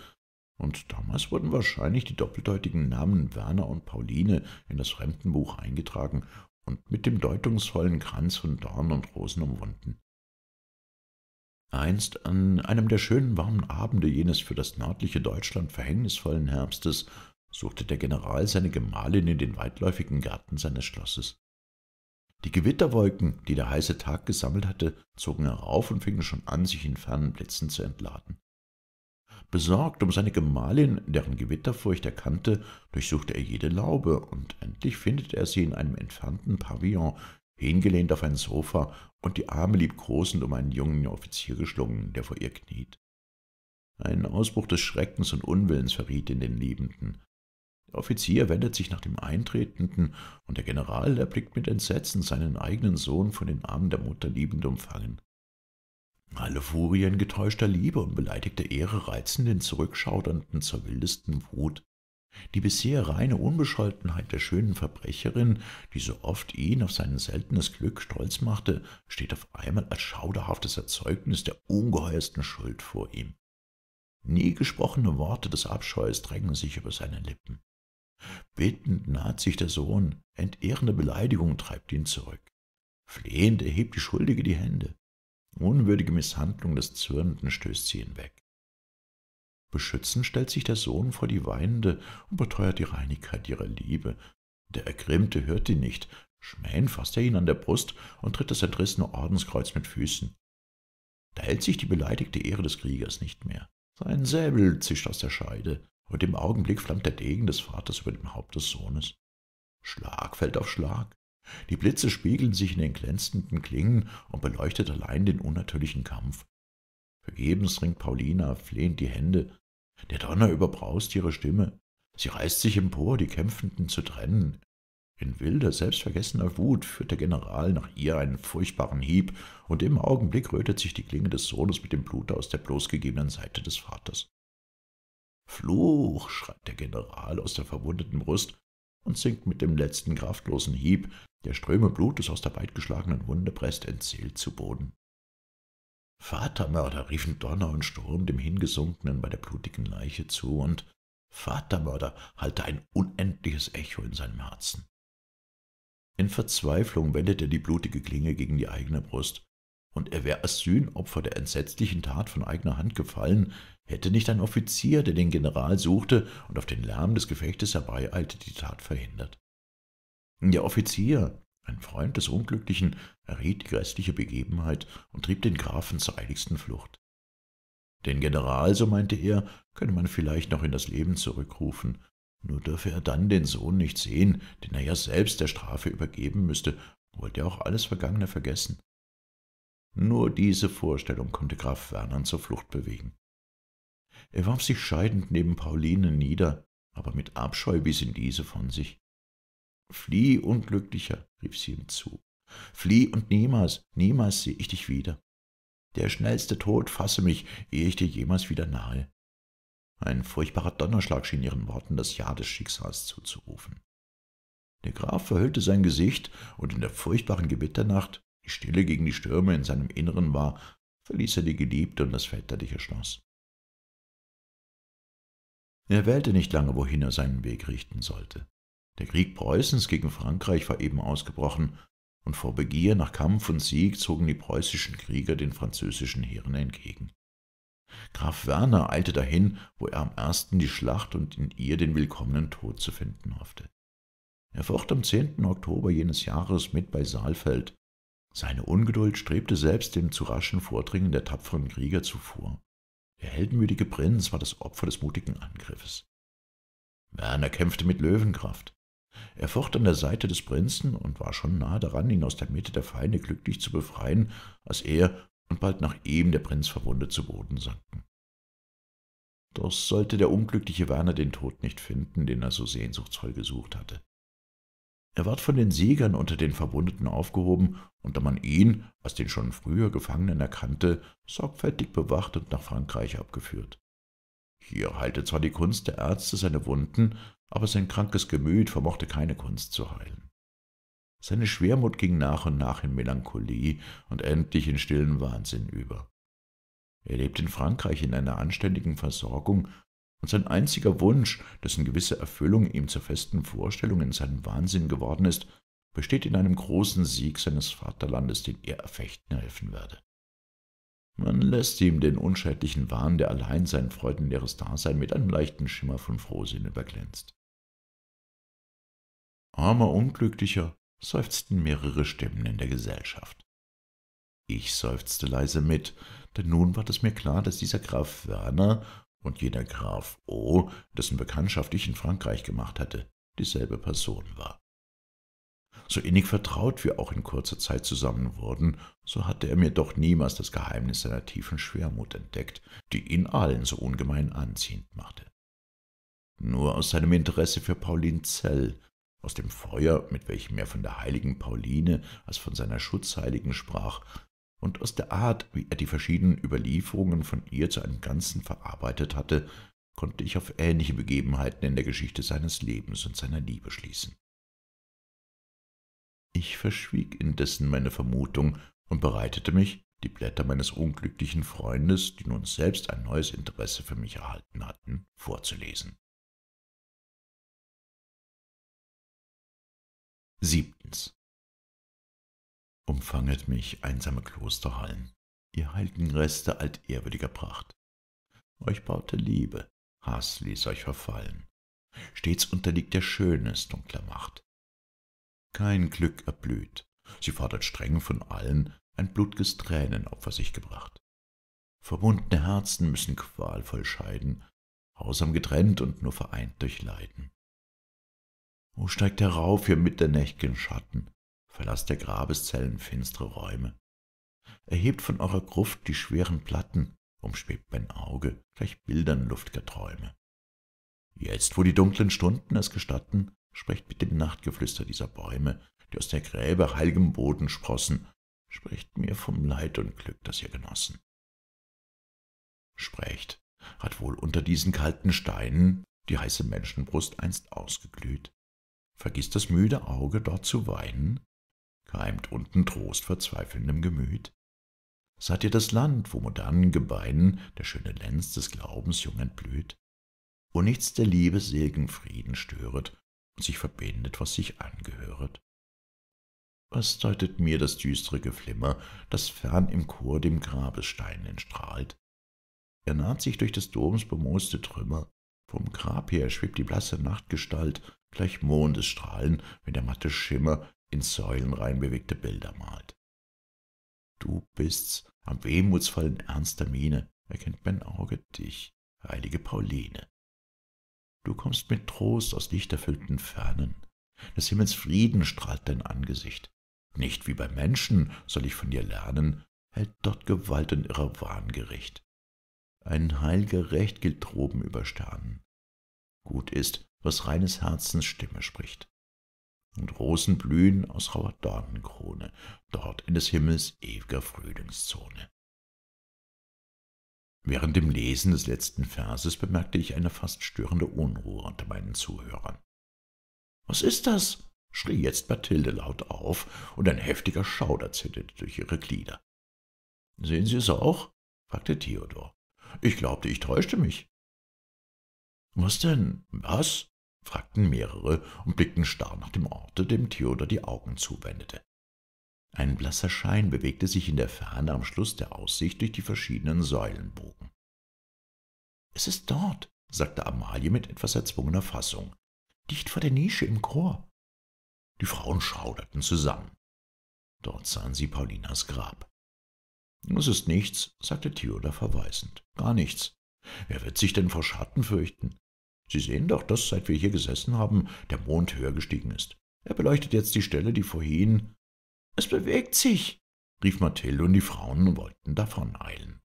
und damals wurden wahrscheinlich die doppeldeutigen Namen Werner und Pauline in das Fremdenbuch eingetragen und mit dem deutungsvollen Kranz von Dorn und Rosen umwunden. Einst an einem der schönen warmen Abende jenes für das nördliche Deutschland verhängnisvollen Herbstes suchte der General seine Gemahlin in den weitläufigen Gärten seines Schlosses. Die Gewitterwolken, die der heiße Tag gesammelt hatte, zogen herauf und fingen schon an, sich in fernen Blitzen zu entladen. Besorgt um seine Gemahlin, deren Gewitterfurcht er kannte, durchsuchte er jede Laube, und endlich findet er sie in einem entfernten Pavillon, hingelehnt auf ein Sofa und die Arme liebkosend um einen jungen Offizier geschlungen, der vor ihr kniet. Ein Ausbruch des Schreckens und Unwillens verriet in den Liebenden. Der Offizier wendet sich nach dem Eintretenden, und der General erblickt mit Entsetzen seinen eigenen Sohn von den Armen der Mutter liebend umfangen. Alle Furien getäuschter Liebe und beleidigter Ehre reizen den Zurückschaudernden zur wildesten Wut. Die bisher reine Unbescholtenheit der schönen Verbrecherin, die so oft ihn auf sein seltenes Glück stolz machte, steht auf einmal als schauderhaftes Erzeugnis der ungeheuersten Schuld vor ihm. Nie gesprochene Worte des Abscheues drängen sich über seine Lippen. Bittend naht sich der Sohn, entehrende Beleidigung treibt ihn zurück. Flehend erhebt die Schuldige die Hände. Unwürdige Misshandlung des Zürnenden stößt sie hinweg. Beschützend stellt sich der Sohn vor die Weinende und beteuert die Reinigkeit ihrer Liebe. Der Ergrimmte hört ihn nicht. Schmähend fasst er ihn an der Brust und tritt das entrissene Ordenskreuz mit Füßen. Da hält sich die beleidigte Ehre des Kriegers nicht mehr. Sein Säbel zischt aus der Scheide und im Augenblick flammt der Degen des Vaters über dem Haupt des Sohnes. Schlag fällt auf Schlag. Die Blitze spiegeln sich in den glänzenden Klingen und beleuchtet allein den unnatürlichen Kampf. Vergebens ringt Paulina flehend die Hände. Der Donner überbraust ihre Stimme. Sie reißt sich empor, die Kämpfenden zu trennen. In wilder, selbstvergessener Wut führt der General nach ihr einen furchtbaren Hieb, und im Augenblick rötet sich die Klinge des Sohnes mit dem Blute aus der bloßgegebenen Seite des Vaters. Fluch, schreit der General aus der verwundeten Brust und sinkt mit dem letzten kraftlosen Hieb, der Ströme Blutes aus der weitgeschlagenen Wunde presst, entseelt zu Boden. Vatermörder riefen Donner und Sturm dem Hingesunkenen bei der blutigen Leiche zu, und Vatermörder hallte ein unendliches Echo in seinem Herzen. In Verzweiflung wendet er die blutige Klinge gegen die eigene Brust, und er wäre als Sühnopfer der entsetzlichen Tat von eigener Hand gefallen, hätte nicht ein Offizier, der den General suchte und auf den Lärm des Gefechtes herbeieilte, die Tat verhindert. Der Offizier, ein Freund des Unglücklichen, erriet die grässliche Begebenheit und trieb den Grafen zur eiligsten Flucht. Den General, so meinte er, könne man vielleicht noch in das Leben zurückrufen, nur dürfe er dann den Sohn nicht sehen, den er ja selbst der Strafe übergeben müsste, wollte er auch alles Vergangene vergessen. Nur diese Vorstellung konnte Graf Wernern zur Flucht bewegen. Er warf sich scheidend neben Pauline nieder, aber mit Abscheu wies ihn diese von sich. »Flieh, Unglücklicher«, rief sie ihm zu, »flieh und niemals, niemals sehe ich dich wieder. Der schnellste Tod fasse mich, ehe ich dir jemals wieder nahe.« Ein furchtbarer Donnerschlag schien ihren Worten das Ja des Schicksals zuzurufen. Der Graf verhüllte sein Gesicht, und in der furchtbaren Gewitternacht die Stille gegen die Stürme in seinem Inneren war, verließ er die Geliebte und das väterliche Schloss. Er wählte nicht lange, wohin er seinen Weg richten sollte. Der Krieg Preußens gegen Frankreich war eben ausgebrochen, und vor Begier nach Kampf und Sieg zogen die preußischen Krieger den französischen Heeren entgegen. Graf Werner eilte dahin, wo er am ersten die Schlacht und in ihr den willkommenen Tod zu finden hoffte. Er focht am 10. Oktober jenes Jahres mit bei Saalfeld, seine Ungeduld strebte selbst dem zu raschen Vordringen der tapferen Krieger zuvor. Der heldenmütige Prinz war das Opfer des mutigen Angriffes. Werner kämpfte mit Löwenkraft. Er focht an der Seite des Prinzen und war schon nahe daran, ihn aus der Mitte der Feinde glücklich zu befreien, als er und bald nach ihm der Prinz verwundet zu Boden sanken. Doch sollte der unglückliche Werner den Tod nicht finden, den er so sehnsuchtsvoll gesucht hatte. Er ward von den Siegern unter den Verwundeten aufgehoben, und da man ihn, als den schon früher Gefangenen erkannte, sorgfältig bewacht und nach Frankreich abgeführt. Hier heilte zwar die Kunst der Ärzte seine Wunden, aber sein krankes Gemüt vermochte keine Kunst zu heilen. Seine Schwermut ging nach und nach in Melancholie und endlich in stillen Wahnsinn über. Er lebte in Frankreich in einer anständigen Versorgung, und sein einziger Wunsch, dessen gewisse Erfüllung ihm zur festen Vorstellung in seinem Wahnsinn geworden ist, besteht in einem großen Sieg seines Vaterlandes, den er erfechten helfen werde. Man lässt ihm den unschädlichen Wahn, der allein sein freudenleeres Dasein mit einem leichten Schimmer von Frohsinn überglänzt. Armer Unglücklicher, seufzten mehrere Stimmen in der Gesellschaft. Ich seufzte leise mit, denn nun ward es mir klar, dass dieser Graf Werner und jener Graf O., dessen Bekanntschaft ich in Frankreich gemacht hatte, dieselbe Person war. So innig vertraut wir auch in kurzer Zeit zusammen wurden, so hatte er mir doch niemals das Geheimnis seiner tiefen Schwermut entdeckt, die ihn allen so ungemein anziehend machte. Nur aus seinem Interesse für Paulin Zell, aus dem Feuer, mit welchem er von der heiligen Pauline als von seiner Schutzheiligen sprach, und aus der Art, wie er die verschiedenen Überlieferungen von ihr zu einem Ganzen verarbeitet hatte, konnte ich auf ähnliche Begebenheiten in der Geschichte seines Lebens und seiner Liebe schließen. Ich verschwieg indessen meine Vermutung und bereitete mich, die Blätter meines unglücklichen Freundes, die nun selbst ein neues Interesse für mich erhalten hatten, vorzulesen. Siebtens umfanget mich, einsame Klosterhallen, ihr heiligen Reste altehrwürdiger Pracht. Euch baute Liebe, Hass ließ euch verfallen. Stets unterliegt der Schönes dunkler Macht. Kein Glück erblüht, sie fordert streng von allen, ein blutges Tränenopfer sich gebracht. Verbundene Herzen müssen qualvoll scheiden, grausam getrennt und nur vereint durch Leiden. O steigt herauf, ihr mitternächt'gen Schatten, verlasst der Grabeszellen finstere Räume. Erhebt von eurer Gruft die schweren Platten, umschwebt mein Auge, gleich Bildern luftger Träume. Jetzt, wo die dunklen Stunden es gestatten, sprecht mit dem Nachtgeflüster dieser Bäume, die aus der Gräbe heiligem Boden sprossen, sprecht mir vom Leid und Glück, das ihr genossen. Sprecht, hat wohl unter diesen kalten Steinen die heiße Menschenbrust einst ausgeglüht. Vergisst das müde Auge dort zu weinen, keimt unten Trost verzweifelndem Gemüt. Seid ihr das Land, wo modernen Gebeinen der schöne Lenz des Glaubens jung entblüht, wo nichts der Liebe Segen Frieden störet und sich verbindet, was sich angehöret? Was deutet mir das düstere Geflimmer, das fern im Chor dem Grabesstein entstrahlt? Er naht sich durch des Doms bemooste Trümmer, vom Grab her schwebt die blasse Nachtgestalt, gleich Mondesstrahlen, wenn der matte Schimmer ins Säulenrein bewegte Bilder malt. Du bist's, am wehmutsvollen ernster Miene, erkennt mein Auge dich, heilige Pauline. Du kommst mit Trost aus lichterfüllten Fernen, des Himmels Frieden strahlt dein Angesicht. Nicht wie bei Menschen soll ich von dir lernen, hält dort Gewalt und irrer Wahn Gericht. Ein heilger Recht gilt droben über Sternen. Gut ist, was reines Herzens Stimme spricht und Rosen blühen aus rauer Dornenkrone, dort in des Himmels ewiger Frühlingszone. Während dem Lesen des letzten Verses bemerkte ich eine fast störende Unruhe unter meinen Zuhörern. Was ist das? schrie jetzt Mathilde laut auf, und ein heftiger Schauder zitterte durch ihre Glieder. Sehen Sie es auch? fragte Theodor. Ich glaubte, ich täuschte mich. Was denn? Was? fragten mehrere und blickten starr nach dem Orte, dem Theodor die Augen zuwendete. Ein blasser Schein bewegte sich in der Ferne am Schluss der Aussicht durch die verschiedenen Säulenbogen. »Es ist dort«, sagte Amalie mit etwas erzwungener Fassung, »dicht vor der Nische im Chor.« Die Frauen schauderten zusammen. Dort sahen sie Paulinas Grab. »Es ist nichts«, sagte Theodor verweisend, »gar nichts. Wer wird sich denn vor Schatten fürchten? Sie sehen doch, dass, seit wir hier gesessen haben, der Mond höher gestiegen ist. Er beleuchtet jetzt die Stelle, die vorhin. Es bewegt sich, rief Mathilde, und die Frauen wollten davon eilen.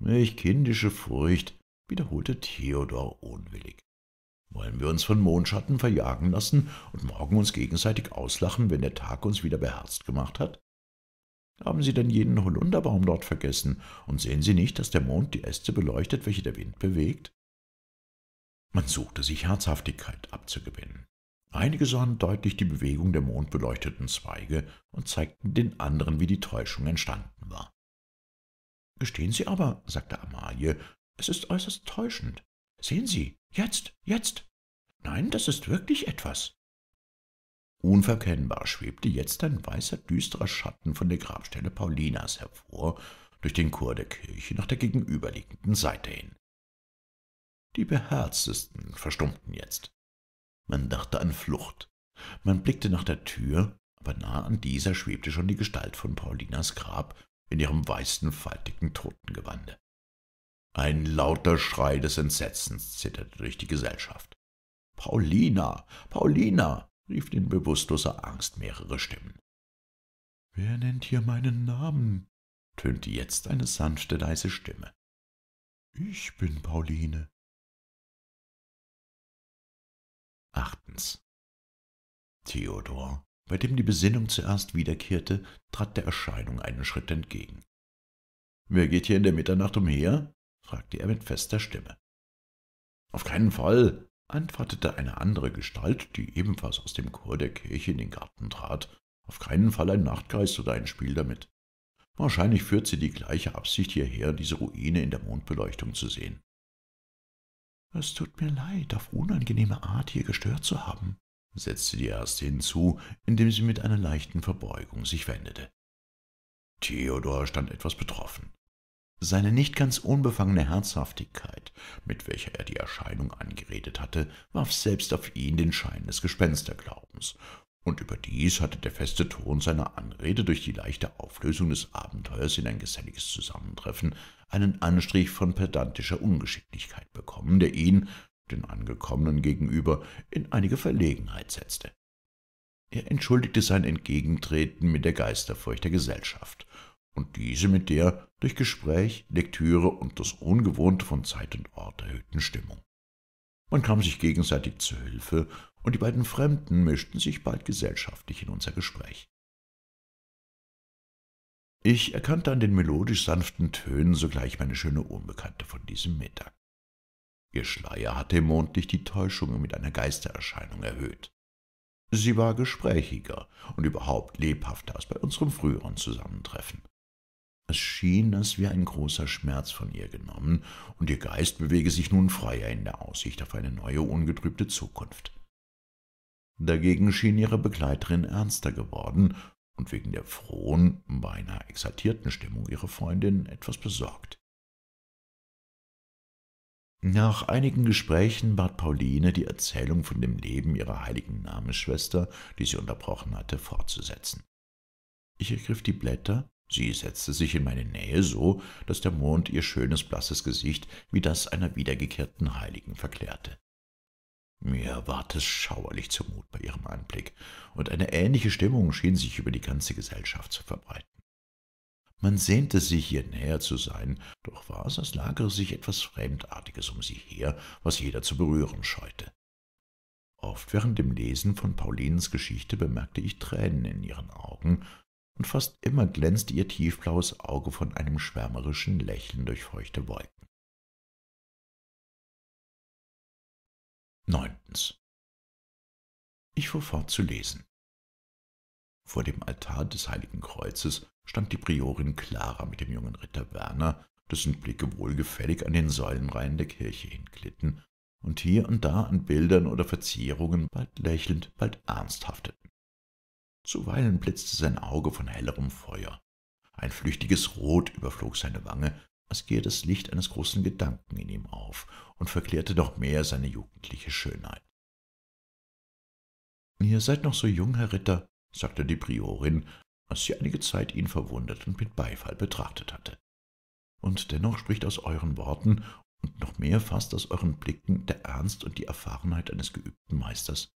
Welch kindische Furcht, wiederholte Theodor unwillig. Wollen wir uns von Mondschatten verjagen lassen und morgen uns gegenseitig auslachen, wenn der Tag uns wieder beherzt gemacht hat? Haben Sie denn jenen Holunderbaum dort vergessen, und sehen Sie nicht, dass der Mond die Äste beleuchtet, welche der Wind bewegt? Man suchte sich Herzhaftigkeit abzugewinnen. Einige sahen deutlich die Bewegung der mondbeleuchteten Zweige und zeigten den anderen, wie die Täuschung entstanden war. Gestehen Sie aber, sagte Amalie, es ist äußerst täuschend. Sehen Sie, jetzt, jetzt. Nein, das ist wirklich etwas. Unverkennbar schwebte jetzt ein weißer, düsterer Schatten von der Grabstelle Paulinas hervor, durch den Chor der Kirche nach der gegenüberliegenden Seite hin. Die beherztesten verstummten jetzt. Man dachte an Flucht. Man blickte nach der Tür, aber nahe an dieser schwebte schon die Gestalt von Paulinas Grab in ihrem weißen, faltigen Totengewande. Ein lauter Schrei des Entsetzens zitterte durch die Gesellschaft. Paulina, Paulina, rief in bewusstloser Angst mehrere Stimmen. Wer nennt hier meinen Namen? tönte jetzt eine sanfte, leise Stimme. Ich bin Pauline. Erachtens. Theodor, bei dem die Besinnung zuerst wiederkehrte, trat der Erscheinung einen Schritt entgegen. »Wer geht hier in der Mitternacht umher?« fragte er mit fester Stimme. »Auf keinen Fall«, antwortete eine andere Gestalt, die ebenfalls aus dem Chor der Kirche in den Garten trat, auf keinen Fall ein Nachtgeist oder ein Spiel damit. Wahrscheinlich führt sie die gleiche Absicht hierher, diese Ruine in der Mondbeleuchtung zu sehen. »Es tut mir leid, auf unangenehme Art hier gestört zu haben«, setzte die Erste hinzu, indem sie mit einer leichten Verbeugung sich wendete. Theodor stand etwas betroffen. Seine nicht ganz unbefangene Herzhaftigkeit, mit welcher er die Erscheinung angeredet hatte, warf selbst auf ihn den Schein des Gespensterglaubens, und überdies hatte der feste Ton seiner Anrede durch die leichte Auflösung des Abenteuers in ein geselliges Zusammentreffen einen Anstrich von pedantischer Ungeschicklichkeit bekommen, der ihn, den Angekommenen gegenüber, in einige Verlegenheit setzte. Er entschuldigte sein Entgegentreten mit der Geisterfurcht der Gesellschaft und diese mit der durch Gespräch, Lektüre und das Ungewohnte von Zeit und Ort erhöhten Stimmung. Man kam sich gegenseitig zu Hilfe, und die beiden Fremden mischten sich bald gesellschaftlich in unser Gespräch. Ich erkannte an den melodisch sanften Tönen sogleich meine schöne Unbekannte von diesem Mittag. Ihr Schleier hatte im Mondlicht die Täuschung mit einer Geistererscheinung erhöht. Sie war gesprächiger und überhaupt lebhafter als bei unserem früheren Zusammentreffen. Es schien, als wäre ein großer Schmerz von ihr genommen, und ihr Geist bewege sich nun freier in der Aussicht auf eine neue, ungetrübte Zukunft. Dagegen schien ihre Begleiterin ernster geworden und wegen der frohen, beinahe exaltierten Stimmung ihrer Freundin etwas besorgt. Nach einigen Gesprächen bat Pauline, die Erzählung von dem Leben ihrer heiligen Namensschwester, die sie unterbrochen hatte, fortzusetzen. Ich ergriff die Blätter, sie setzte sich in meine Nähe so, dass der Mond ihr schönes blasses Gesicht wie das einer wiedergekehrten Heiligen verklärte. Mir ward es schauerlich zumut bei ihrem Anblick, und eine ähnliche Stimmung schien sich über die ganze Gesellschaft zu verbreiten. Man sehnte sich, ihr näher zu sein, doch war es, als lagere sich etwas Fremdartiges um sie her, was jeder zu berühren scheute. Oft während dem Lesen von Paulinens Geschichte bemerkte ich Tränen in ihren Augen, und fast immer glänzte ihr tiefblaues Auge von einem schwärmerischen Lächeln durch feuchte Wolken. 9. Ich fuhr fort zu lesen. Vor dem Altar des Heiligen Kreuzes stand die Priorin Clara mit dem jungen Ritter Werner, dessen Blicke wohlgefällig an den Säulenreihen der Kirche hinglitten und hier und da an Bildern oder Verzierungen bald lächelnd, bald ernst hafteten. Zuweilen blitzte sein Auge von hellerem Feuer. Ein flüchtiges Rot überflog seine Wange, als gehe das Licht eines großen Gedanken in ihm auf und verklärte noch mehr seine jugendliche Schönheit. Ihr seid noch so jung, Herr Ritter, sagte die Priorin, als sie einige Zeit ihn verwundert und mit Beifall betrachtet hatte. Und dennoch spricht aus euren Worten und noch mehr fast aus euren Blicken der Ernst und die Erfahrenheit eines geübten Meisters.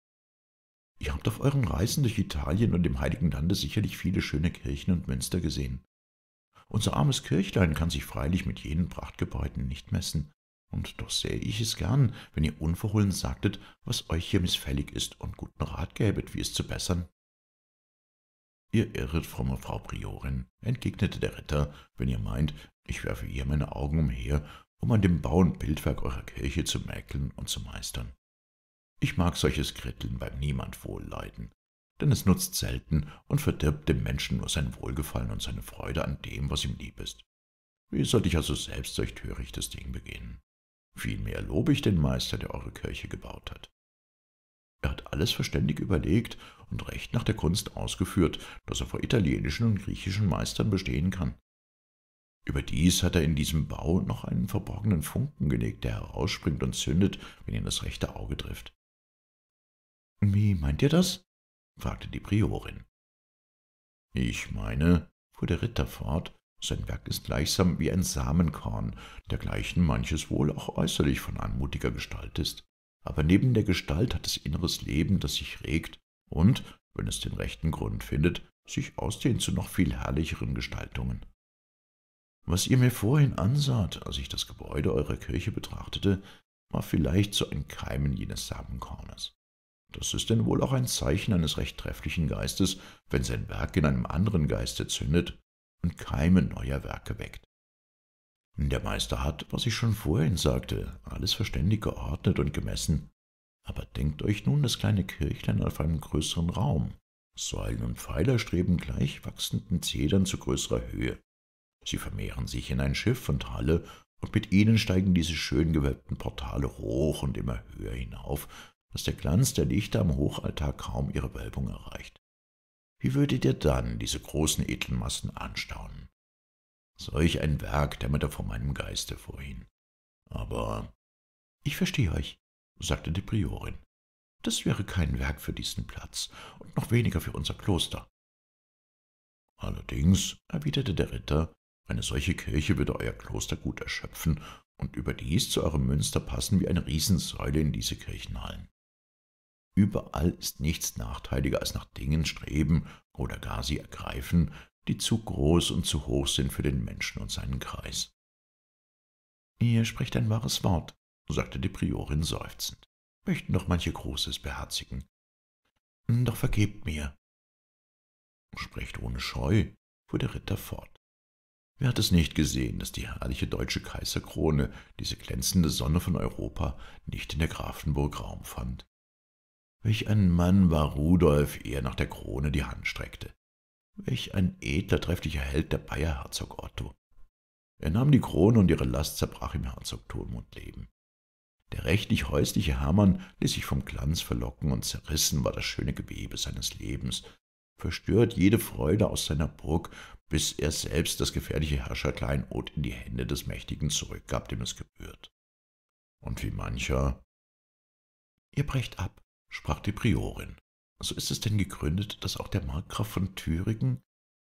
Ihr habt auf euren Reisen durch Italien und dem Heiligen Lande sicherlich viele schöne Kirchen und Münster gesehen. Unser armes Kirchlein kann sich freilich mit jenen Prachtgebäuden nicht messen, und doch sähe ich es gern, wenn ihr unverhohlen sagtet, was euch hier missfällig ist und guten Rat gäbet, wie es zu bessern. Ihr irret, fromme Frau Priorin, entgegnete der Ritter, wenn ihr meint, ich werfe hier meine Augen umher, um an dem Bau und Bildwerk eurer Kirche zu mäkeln und zu meistern. Ich mag solches Kritteln beim niemand wohl leiden denn es nutzt selten und verdirbt dem Menschen nur sein Wohlgefallen und seine Freude an dem, was ihm lieb ist. Wie sollte ich also selbst solch törichtes Ding begehen? Vielmehr lobe ich den Meister, der eure Kirche gebaut hat. Er hat alles verständig überlegt und recht nach der Kunst ausgeführt, dass er vor italienischen und griechischen Meistern bestehen kann. Überdies hat er in diesem Bau noch einen verborgenen Funken gelegt, der herausspringt und zündet, wenn ihn das rechte Auge trifft. Wie meint ihr das? fragte die Priorin. Ich meine, fuhr der Ritter fort, sein Werk ist gleichsam wie ein Samenkorn, dergleichen manches wohl auch äußerlich von anmutiger Gestalt ist, aber neben der Gestalt hat es inneres Leben, das sich regt und, wenn es den rechten Grund findet, sich ausdehnt zu noch viel herrlicheren Gestaltungen. Was ihr mir vorhin ansaht, als ich das Gebäude eurer Kirche betrachtete, war vielleicht so ein Keimen jenes Samenkornes. Das ist denn wohl auch ein Zeichen eines recht trefflichen Geistes, wenn sein Werk in einem anderen Geiste zündet und Keime neuer Werke weckt. Der Meister hat, was ich schon vorhin sagte, alles verständig geordnet und gemessen. Aber denkt euch nun das kleine Kirchlein auf einem größeren Raum. Säulen und Pfeiler streben gleich wachsenden Zedern zu größerer Höhe. Sie vermehren sich in ein Schiff und Halle, und mit ihnen steigen diese schön gewölbten Portale hoch und immer höher hinauf, dass der Glanz der Lichter am Hochaltar kaum ihre Wölbung erreicht. Wie würdet ihr dann diese großen edlen Massen anstaunen? Solch ein Werk dämmerte vor meinem Geiste vorhin. Aber ich verstehe euch, sagte die Priorin. Das wäre kein Werk für diesen Platz und noch weniger für unser Kloster. Allerdings, erwiderte der Ritter, eine solche Kirche würde euer Kloster gut erschöpfen und überdies zu eurem Münster passen wie eine Riesensäule in diese Kirchenhallen. Überall ist nichts nachteiliger als nach Dingen streben oder gar sie ergreifen, die zu groß und zu hoch sind für den Menschen und seinen Kreis. Ihr sprecht ein wahres Wort, sagte die Priorin seufzend, möchten doch manche Großes beherzigen. Doch vergebt mir. Sprecht ohne Scheu, fuhr der Ritter fort. Wer hat es nicht gesehen, dass die herrliche deutsche Kaiserkrone, diese glänzende Sonne von Europa, nicht in der Grafenburg Raum fand? Welch ein Mann war Rudolf, ehe er nach der Krone die Hand streckte. Welch ein edler, trefflicher Held der Bayer Herzog Otto. Er nahm die Krone und ihre Last zerbrach im Herzogtum und Leben. Der rechtlich häusliche Hermann ließ sich vom Glanz verlocken und zerrissen war das schöne Gewebe seines Lebens, verstört jede Freude aus seiner Burg, bis er selbst das gefährliche Herrscherkleinod in die Hände des Mächtigen zurückgab, dem es gebührt. Und wie mancher. Ihr brecht ab, sprach die Priorin. So ist es denn gegründet, dass auch der Markgraf von Thüringen?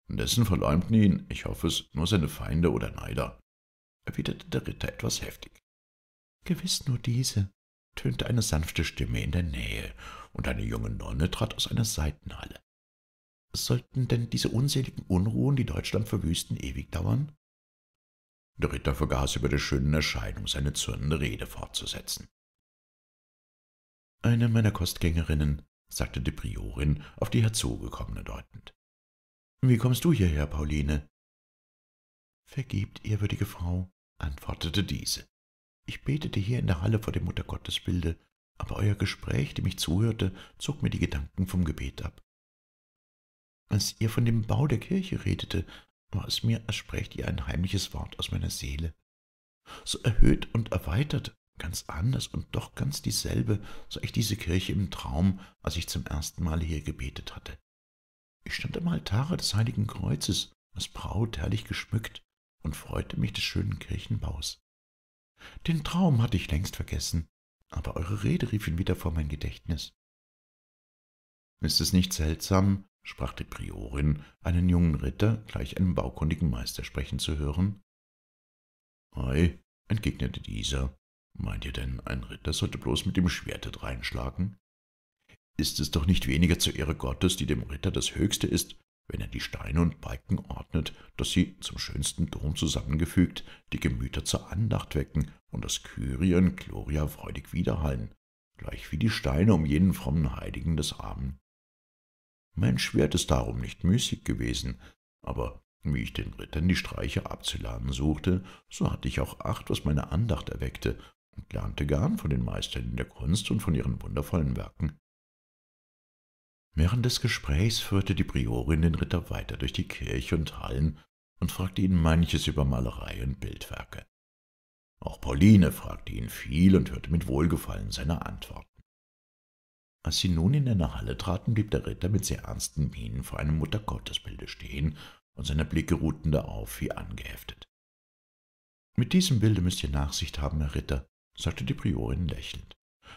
Dessen verleumden ihn, ich hoffe es, nur seine Feinde oder Neider, erwiderte der Ritter etwas heftig. Gewiß nur diese, tönte eine sanfte Stimme in der Nähe, und eine junge Nonne trat aus einer Seitenhalle. Sollten denn diese unseligen Unruhen, die Deutschland verwüsten, ewig dauern? Der Ritter vergaß über der schönen Erscheinung seine zürnende Rede fortzusetzen. »Eine meiner Kostgängerinnen«, sagte die Priorin, auf die herzugekommene deutend. »Wie kommst du hierher, Pauline?« »Vergebt, ehrwürdige Frau«, antwortete diese. »Ich betete hier in der Halle vor dem Muttergottesbilde, aber euer Gespräch, dem ich zuhörte, zog mir die Gedanken vom Gebet ab. Als ihr von dem Bau der Kirche redete, war es mir, als sprächt ihr ein heimliches Wort aus meiner Seele. So erhöht und erweitert Ganz anders und doch ganz dieselbe sah ich diese Kirche im Traum, als ich zum ersten Mal hier gebetet hatte. Ich stand am Altare des Heiligen Kreuzes, als Braut herrlich geschmückt, und freute mich des schönen Kirchenbaus. Den Traum hatte ich längst vergessen, aber eure Rede rief ihn wieder vor mein Gedächtnis. Ist es nicht seltsam, sprach die Priorin, einen jungen Ritter gleich einem baukundigen Meister sprechen zu hören? Ei, entgegnete dieser, Meint ihr denn, ein Ritter sollte bloß mit dem Schwerte dreinschlagen? Ist es doch nicht weniger zur Ehre Gottes, die dem Ritter das Höchste ist, wenn er die Steine und Balken ordnet, dass sie zum schönsten Dom zusammengefügt, die Gemüter zur Andacht wecken und das Kyrien Gloria freudig widerhallen, gleich wie die Steine um jenen frommen Heiligen des Armen. Mein Schwert ist darum nicht müßig gewesen, aber wie ich den Rittern die Streiche abzuladen suchte, so hatte ich auch Acht, was meine Andacht erweckte und lernte gern von den Meistern in der Kunst und von ihren wundervollen Werken. Während des Gesprächs führte die Priorin den Ritter weiter durch die Kirche und Hallen und fragte ihn manches über Malerei und Bildwerke. Auch Pauline fragte ihn viel und hörte mit Wohlgefallen seine Antworten. Als sie nun in eine Halle traten, blieb der Ritter mit sehr ernsten Mienen vor einem Muttergottesbilde stehen, und seine Blicke ruhten darauf wie angeheftet. Mit diesem Bilde müsst ihr Nachsicht haben, Herr Ritter, sagte die Priorin lächelnd.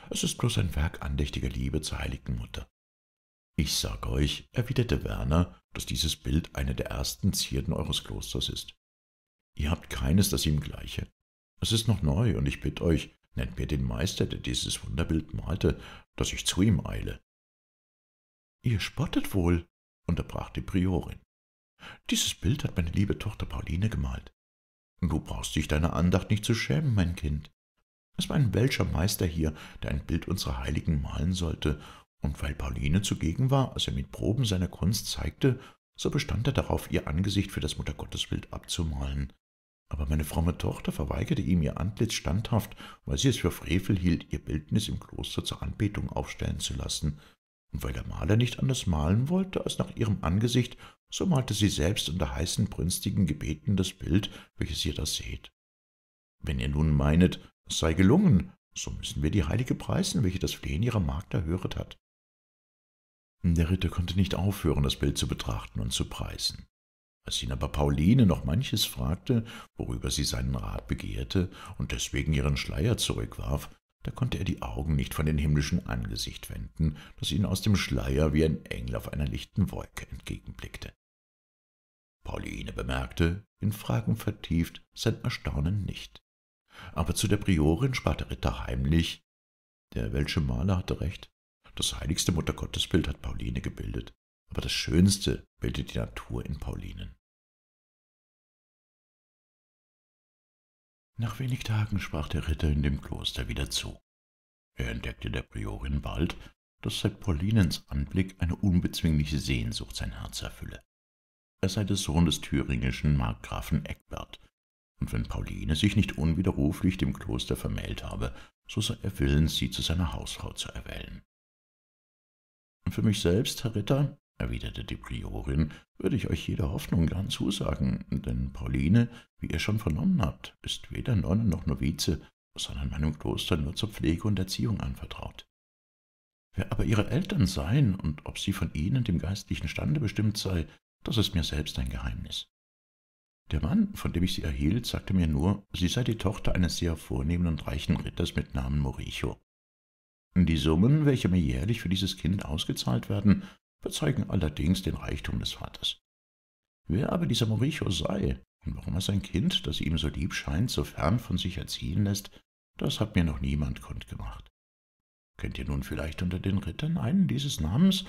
Es ist bloß ein Werk andächtiger Liebe zur heiligen Mutter. Ich sage euch, erwiderte Werner, dass dieses Bild eine der ersten Zierden eures Klosters ist. Ihr habt keines, das ihm gleiche. Es ist noch neu, und ich bitte euch, nennt mir den Meister, der dieses Wunderbild malte, dass ich zu ihm eile. Ihr spottet wohl, unterbrach die Priorin. Dieses Bild hat meine liebe Tochter Pauline gemalt. Du brauchst dich deiner Andacht nicht zu schämen, mein Kind. Es war ein Welscher Meister hier, der ein Bild unserer Heiligen malen sollte, und weil Pauline zugegen war, als er mit Proben seiner Kunst zeigte, so bestand er darauf, ihr Angesicht für das Muttergottesbild abzumalen. Aber meine fromme Tochter verweigerte ihm ihr Antlitz standhaft, weil sie es für Frevel hielt, ihr Bildnis im Kloster zur Anbetung aufstellen zu lassen. Und weil der Maler nicht anders malen wollte als nach ihrem Angesicht, so malte sie selbst unter heißen, brünstigen Gebeten das Bild, welches ihr da seht. Wenn ihr nun meinet, es sei gelungen, so müssen wir die Heilige preisen, welche das Flehen ihrer Magd erhöret hat. Der Ritter konnte nicht aufhören, das Bild zu betrachten und zu preisen. Als ihn aber Pauline noch manches fragte, worüber sie seinen Rat begehrte und deswegen ihren Schleier zurückwarf, da konnte er die Augen nicht von dem himmlischen Angesicht wenden, das ihnen aus dem Schleier wie ein Engel auf einer lichten Wolke entgegenblickte. Pauline bemerkte, in Fragen vertieft, sein Erstaunen nicht aber zu der Priorin sprach der Ritter heimlich. Der welsche Maler hatte recht. Das heiligste Muttergottesbild hat Pauline gebildet, aber das Schönste bildet die Natur in Paulinen. Nach wenig Tagen sprach der Ritter in dem Kloster wieder zu. Er entdeckte der Priorin bald, dass seit Paulinens Anblick eine unbezwingliche Sehnsucht sein Herz erfülle. Er sei der Sohn des thüringischen Markgrafen Eckbert, und wenn Pauline sich nicht unwiderruflich dem Kloster vermählt habe, so sei er willens, sie zu seiner Hausfrau zu erwählen. Und für mich selbst, Herr Ritter, erwiderte die Priorin, würde ich euch jede Hoffnung gern zusagen, denn Pauline, wie ihr schon vernommen habt, ist weder Nonne noch Novize, sondern meinem Kloster nur zur Pflege und Erziehung anvertraut. Wer aber ihre Eltern seien und ob sie von ihnen dem geistlichen Stande bestimmt sei, das ist mir selbst ein Geheimnis. Der Mann, von dem ich sie erhielt, sagte mir nur, sie sei die Tochter eines sehr vornehmen und reichen Ritters mit Namen Moricho. Die Summen, welche mir jährlich für dieses Kind ausgezahlt werden, bezeugen allerdings den Reichtum des Vaters. Wer aber dieser Moricho sei und warum er sein Kind, das ihm so lieb scheint, so fern von sich erziehen lässt, das hat mir noch niemand kundgemacht. Kennt ihr nun vielleicht unter den Rittern einen dieses Namens,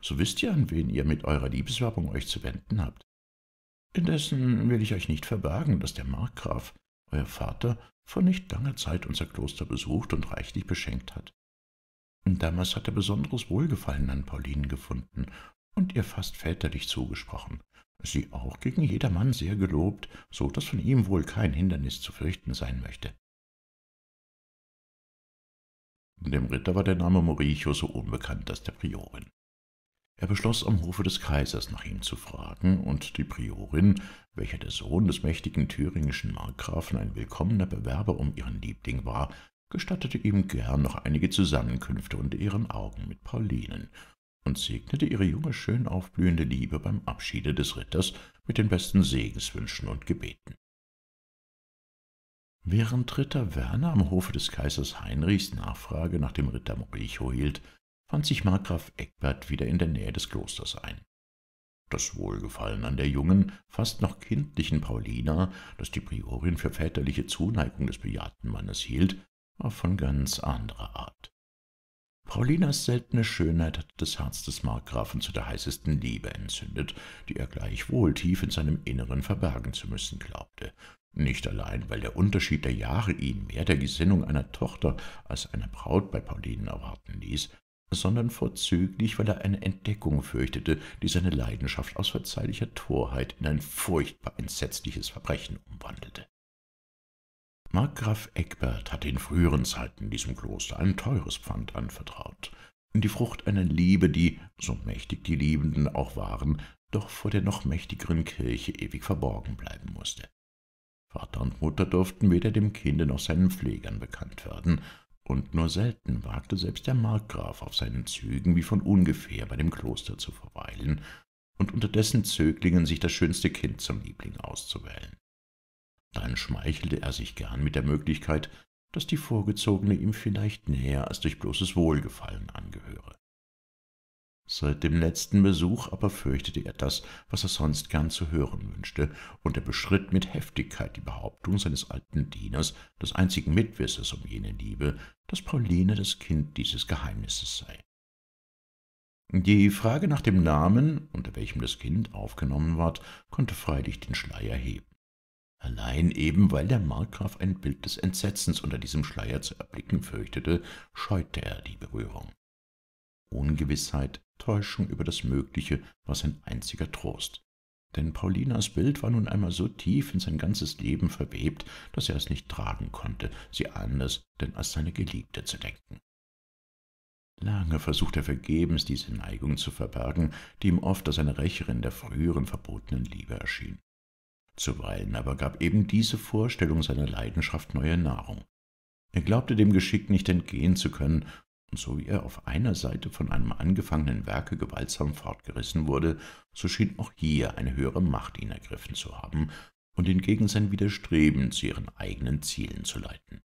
so wisst ihr, an wen ihr mit eurer Liebeswerbung euch zu wenden habt. Indessen will ich euch nicht verbergen, dass der Markgraf, euer Vater, vor nicht langer Zeit unser Kloster besucht und reichlich beschenkt hat. Damals hat er besonderes Wohlgefallen an Paulinen gefunden und ihr fast väterlich zugesprochen, sie auch gegen jedermann sehr gelobt, so daß von ihm wohl kein Hindernis zu fürchten sein möchte. Dem Ritter war der Name Moricho so unbekannt als der Priorin. Er beschloss, am Hofe des Kaisers nach ihm zu fragen, und die Priorin, welcher der Sohn des mächtigen thüringischen Markgrafen ein willkommener Bewerber um ihren Liebling war, gestattete ihm gern noch einige Zusammenkünfte unter ihren Augen mit Paulinen und segnete ihre junge, schön aufblühende Liebe beim Abschiede des Ritters mit den besten Segenswünschen und Gebeten. Während Ritter Werner am Hofe des Kaisers Heinrichs Nachfrage nach dem Ritter Moricho hielt, fand sich Markgraf Eckbert wieder in der Nähe des Klosters ein. Das Wohlgefallen an der jungen, fast noch kindlichen Paulina, das die Priorin für väterliche Zuneigung des bejahrten Mannes hielt, war von ganz anderer Art. Paulinas seltene Schönheit hatte das Herz des Markgrafen zu der heißesten Liebe entzündet, die er gleichwohl tief in seinem Inneren verbergen zu müssen glaubte, nicht allein, weil der Unterschied der Jahre ihn mehr der Gesinnung einer Tochter als einer Braut bei Paulinen erwarten ließ, sondern vorzüglich, weil er eine Entdeckung fürchtete, die seine Leidenschaft aus verzeihlicher Torheit in ein furchtbar entsetzliches Verbrechen umwandelte. Markgraf Egbert hatte in früheren Zeiten diesem Kloster ein teures Pfand anvertraut, die Frucht einer Liebe, die, so mächtig die Liebenden auch waren, doch vor der noch mächtigeren Kirche ewig verborgen bleiben mußte. Vater und Mutter durften weder dem Kinde noch seinen Pflegern bekannt werden, und nur selten wagte selbst der Markgraf auf seinen Zügen wie von ungefähr bei dem Kloster zu verweilen und unter dessen Zöglingen sich das schönste Kind zum Liebling auszuwählen. Dann schmeichelte er sich gern mit der Möglichkeit, dass die Vorgezogene ihm vielleicht näher als durch bloßes Wohlgefallen angehöre. Seit dem letzten Besuch aber fürchtete er das, was er sonst gern zu hören wünschte, und er beschritt mit Heftigkeit die Behauptung seines alten Dieners, des einzigen Mitwissers um jene Liebe, dass Pauline das Kind dieses Geheimnisses sei. Die Frage nach dem Namen, unter welchem das Kind aufgenommen ward, konnte freilich den Schleier heben. Allein eben, weil der Markgraf ein Bild des Entsetzens unter diesem Schleier zu erblicken fürchtete, scheute er die Berührung. Ungewissheit, Täuschung über das Mögliche war sein einziger Trost. Denn Paulinas Bild war nun einmal so tief in sein ganzes Leben verwebt, dass er es nicht tragen konnte, sie anders denn als seine Geliebte zu denken. Lange versuchte er vergebens, diese Neigung zu verbergen, die ihm oft als eine Rächerin der früheren verbotenen Liebe erschien. Zuweilen aber gab eben diese Vorstellung seiner Leidenschaft neue Nahrung. Er glaubte dem Geschick nicht entgehen zu können und so wie er auf einer Seite von einem angefangenen Werke gewaltsam fortgerissen wurde, so schien auch hier eine höhere Macht ihn ergriffen zu haben und ihn gegen sein Widerstreben zu ihren eigenen Zielen zu leiten.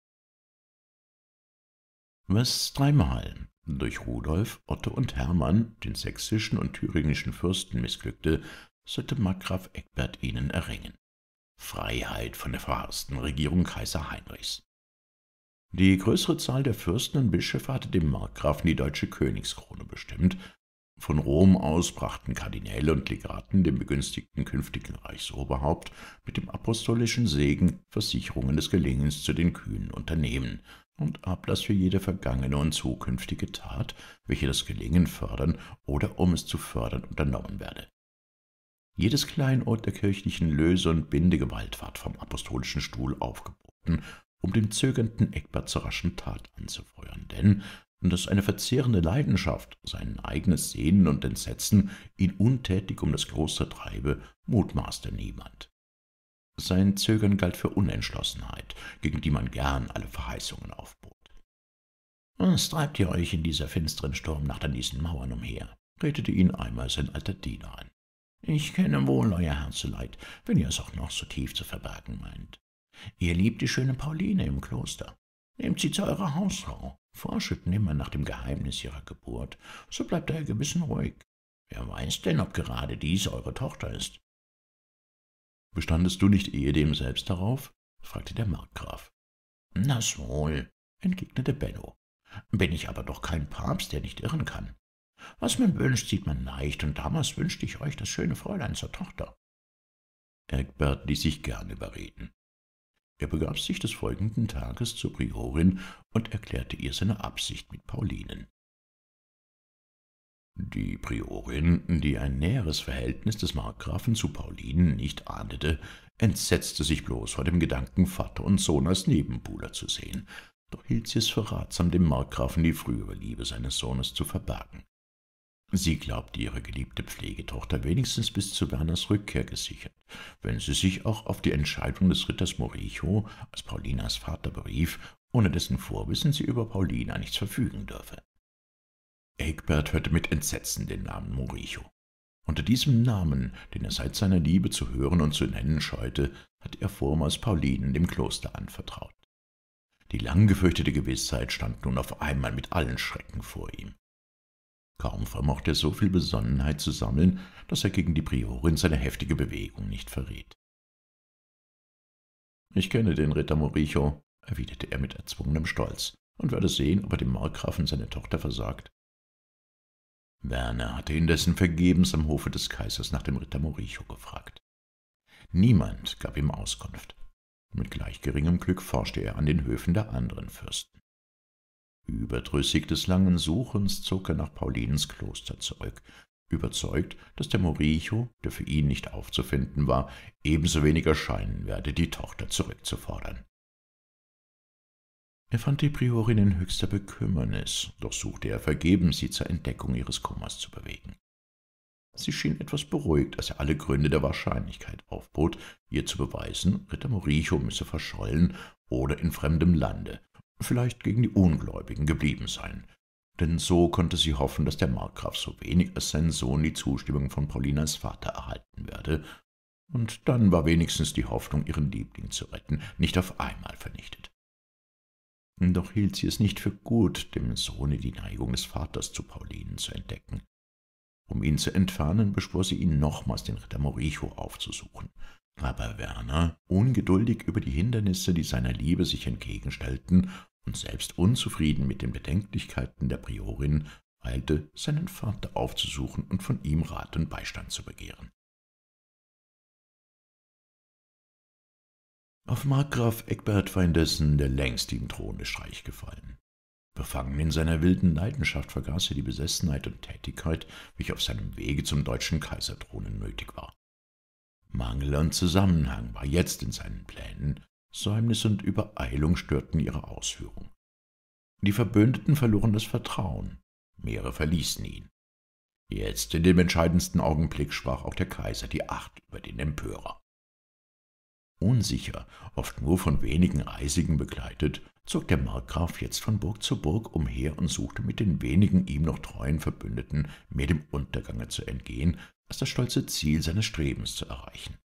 Was dreimal durch Rudolf, Otto und Hermann, den sächsischen und thüringischen Fürsten, missglückte, sollte Markgraf Eckbert ihnen erringen. Freiheit von der verhassten Regierung Kaiser Heinrichs. Die größere Zahl der Fürsten und Bischöfe hatte dem Markgrafen die deutsche Königskrone bestimmt. Von Rom aus brachten Kardinäle und Legaten dem begünstigten künftigen Reichsoberhaupt mit dem apostolischen Segen Versicherungen des Gelingens zu den kühnen Unternehmen und Ablass für jede vergangene und zukünftige Tat, welche das Gelingen fördern oder um es zu fördern unternommen werde. Jedes Kleinod der kirchlichen Löse- und Bindegewalt ward vom apostolischen Stuhl aufgeboten um dem zögernden Egbert zur raschen Tat anzufeuern, denn dass eine verzehrende Leidenschaft, sein eigenes Sehnen und Entsetzen, ihn untätig um das große treibe, mutmaßte niemand. Sein Zögern galt für Unentschlossenheit, gegen die man gern alle Verheißungen aufbot. Was treibt ihr euch in dieser finsteren Sturmnacht an diesen Mauern umher? redete ihn einmal sein alter Diener an. Ich kenne wohl euer Herzeleid, wenn ihr es auch noch so tief zu verbergen meint. Ihr liebt die schöne Pauline im Kloster. Nehmt sie zu eurer Hausfrau. Forschet nimmer nach dem Geheimnis ihrer Geburt, so bleibt euer Gewissen ruhig. Wer weiß denn, ob gerade dies eure Tochter ist? Bestandest du nicht ehedem selbst darauf? fragte der Markgraf. Das wohl, entgegnete Benno. Bin ich aber doch kein Papst, der nicht irren kann. Was man wünscht, sieht man leicht, und damals wünschte ich euch das schöne Fräulein zur Tochter. Egbert ließ sich gern überreden. Er begab sich des folgenden Tages zur Priorin und erklärte ihr seine Absicht mit Paulinen. Die Priorin, die ein näheres Verhältnis des Markgrafen zu Paulinen nicht ahndete, entsetzte sich bloß vor dem Gedanken, Vater und Sohn als Nebenbuhler zu sehen, doch hielt sie es für ratsam, dem Markgrafen die frühere Liebe seines Sohnes zu verbergen. Sie glaubte ihre geliebte Pflegetochter wenigstens bis zu Werners Rückkehr gesichert, wenn sie sich auch auf die Entscheidung des Ritters Moricho, als Paulinas Vater berief, ohne dessen Vorwissen sie über Paulina nichts verfügen dürfe. Egbert hörte mit Entsetzen den Namen Moricho. Unter diesem Namen, den er seit seiner Liebe zu hören und zu nennen scheute, hatte er vormals Paulinen dem Kloster anvertraut. Die lang gefürchtete Gewissheit stand nun auf einmal mit allen Schrecken vor ihm. Kaum vermocht er so viel Besonnenheit zu sammeln, dass er gegen die Priorin seine heftige Bewegung nicht verriet. »Ich kenne den Ritter Moricho«, erwiderte er mit erzwungenem Stolz, »und werde sehen, ob er dem Markgrafen seine Tochter versagt.« Werner hatte indessen vergebens am Hofe des Kaisers nach dem Ritter Moricho gefragt. Niemand gab ihm Auskunft. Mit gleich geringem Glück forschte er an den Höfen der anderen Fürsten. Überdrüssig des langen Suchens zog er nach Paulinens Kloster zurück, überzeugt, dass der Moricho, der für ihn nicht aufzufinden war, ebenso wenig erscheinen werde, die Tochter zurückzufordern. Er fand die Priorin in höchster Bekümmernis, doch suchte er vergebens, sie zur Entdeckung ihres Kummers zu bewegen. Sie schien etwas beruhigt, als er alle Gründe der Wahrscheinlichkeit aufbot, ihr zu beweisen, Ritter Moricho müsse verschollen oder in fremdem Lande, vielleicht gegen die Ungläubigen geblieben sein, denn so konnte sie hoffen, dass der Markgraf so wenig als sein Sohn die Zustimmung von Paulinas Vater erhalten werde, und dann war wenigstens die Hoffnung, ihren Liebling zu retten, nicht auf einmal vernichtet. Doch hielt sie es nicht für gut, dem Sohne die Neigung des Vaters zu Paulinen zu entdecken. Um ihn zu entfernen, beschwor sie ihn nochmals, den Ritter Moricho aufzusuchen. Aber Werner, ungeduldig über die Hindernisse, die seiner Liebe sich entgegenstellten, und selbst unzufrieden mit den Bedenklichkeiten der Priorin, eilte, seinen Vater aufzusuchen und von ihm Rat und Beistand zu begehren. Auf Markgraf Eckbert war indessen der längstigen Thronestreich gefallen. Befangen in seiner wilden Leidenschaft vergaß er die Besessenheit und Tätigkeit, welche auf seinem Wege zum deutschen Kaiserthron nötig war. Mangel und Zusammenhang war jetzt in seinen Plänen, Säumnis und Übereilung störten ihre Ausführung. Die Verbündeten verloren das Vertrauen, mehrere verließen ihn. Jetzt, in dem entscheidendsten Augenblick, sprach auch der Kaiser die Acht über den Empörer. Unsicher, oft nur von wenigen Eisigen begleitet, zog der Markgraf jetzt von Burg zu Burg umher und suchte mit den wenigen ihm noch treuen Verbündeten, mehr dem Untergange zu entgehen, als das stolze Ziel seines Strebens zu erreichen.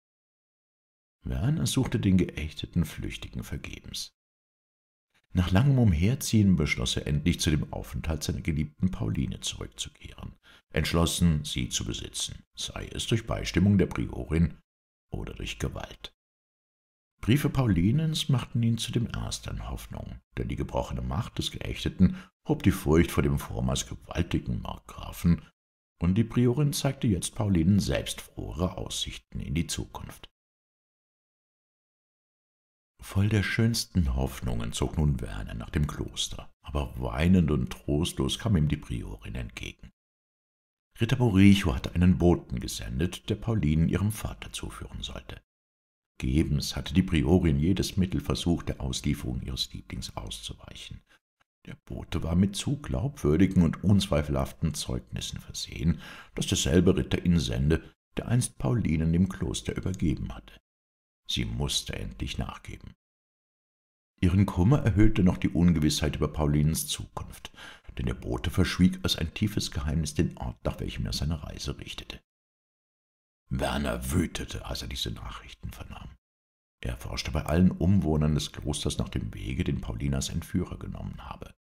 Werner suchte den geächteten Flüchtigen vergebens. Nach langem Umherziehen beschloss er endlich, zu dem Aufenthalt seiner geliebten Pauline zurückzukehren, entschlossen, sie zu besitzen, sei es durch Beistimmung der Priorin oder durch Gewalt. Briefe Paulinens machten ihn zu dem ersten Hoffnung, denn die gebrochene Macht des Geächteten hob die Furcht vor dem vormals gewaltigen Markgrafen und die Priorin zeigte jetzt Paulinen selbst frohere Aussichten in die Zukunft. Voll der schönsten Hoffnungen zog nun Werner nach dem Kloster, aber weinend und trostlos kam ihm die Priorin entgegen. Ritter Boricho hatte einen Boten gesendet, der Paulinen ihrem Vater zuführen sollte. Gebens hatte die Priorin jedes Mittel versucht, der Auslieferung ihres Lieblings auszuweichen, der Bote war mit zu glaubwürdigen und unzweifelhaften Zeugnissen versehen, daß derselbe Ritter ihn sende, der einst Paulinen dem Kloster übergeben hatte. Sie mußte endlich nachgeben. Ihren Kummer erhöhte noch die Ungewissheit über Paulinens Zukunft, denn der Bote verschwieg als ein tiefes Geheimnis den Ort, nach welchem er seine Reise richtete. Werner wütete, als er diese Nachrichten vernahm. Er forschte bei allen Umwohnern des Klosters nach dem Wege, den Paulinas Entführer genommen habe.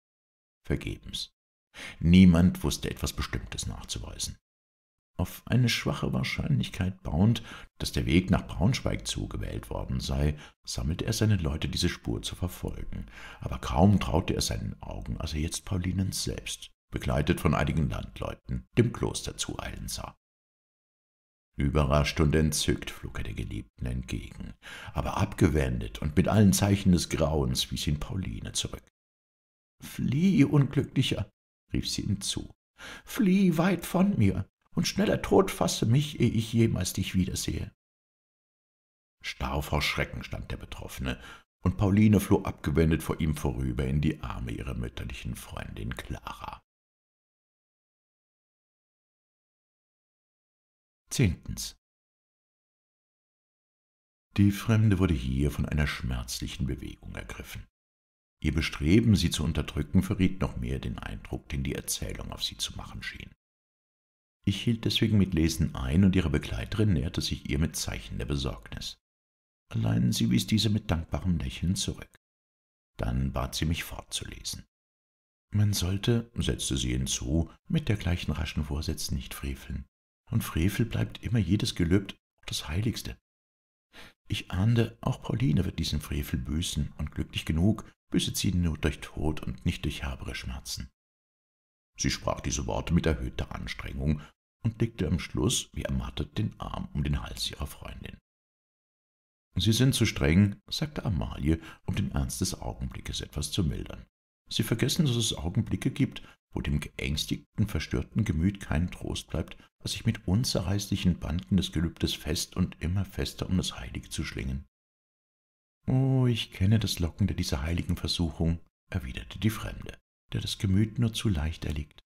Vergebens. Niemand wusste etwas Bestimmtes nachzuweisen. Auf eine schwache Wahrscheinlichkeit bauend, dass der Weg nach Braunschweig zugewählt worden sei, sammelte er seine Leute, diese Spur zu verfolgen, aber kaum traute er seinen Augen, als er jetzt Paulinens selbst, begleitet von einigen Landleuten, dem Kloster zueilen sah. Überrascht und entzückt flog er der Geliebten entgegen, aber abgewendet und mit allen Zeichen des Grauens wies ihn Pauline zurück. »Flieh, Unglücklicher!« rief sie ihm zu. »Flieh weit von mir, und schneller Tod fasse mich, ehe ich jemals dich wiedersehe.« Starr vor Schrecken stand der Betroffene, und Pauline floh abgewendet vor ihm vorüber in die Arme ihrer mütterlichen Freundin Clara. Zehntens. Die Fremde wurde hier von einer schmerzlichen Bewegung ergriffen. Ihr Bestreben, sie zu unterdrücken, verriet noch mehr den Eindruck, den die Erzählung auf sie zu machen schien. Ich hielt deswegen mit Lesen ein und ihre Begleiterin näherte sich ihr mit Zeichen der Besorgnis. Allein sie wies diese mit dankbarem Lächeln zurück. Dann bat sie mich fortzulesen. Man sollte, setzte sie hinzu, mit dergleichen raschen Vorsätzen nicht freveln und Frevel bleibt immer jedes Gelübd das Heiligste. Ich ahnde, auch Pauline wird diesen Frevel büßen, und glücklich genug büßet sie nur durch Tod und nicht durch habere Schmerzen. Sie sprach diese Worte mit erhöhter Anstrengung und legte am Schluss, wie ermattet, den Arm um den Hals ihrer Freundin. Sie sind zu streng, sagte Amalie, um den Ernst des Augenblickes etwas zu mildern. Sie vergessen, dass es Augenblicke gibt, wo dem geängstigten, verstörten Gemüt kein Trost bleibt, was sich mit unzerreißlichen Banden des Gelübdes fest und immer fester um das Heilige zu schlingen. Oh, ich kenne das Lockende dieser heiligen Versuchung, erwiderte die Fremde, der das Gemüt nur zu leicht erliegt.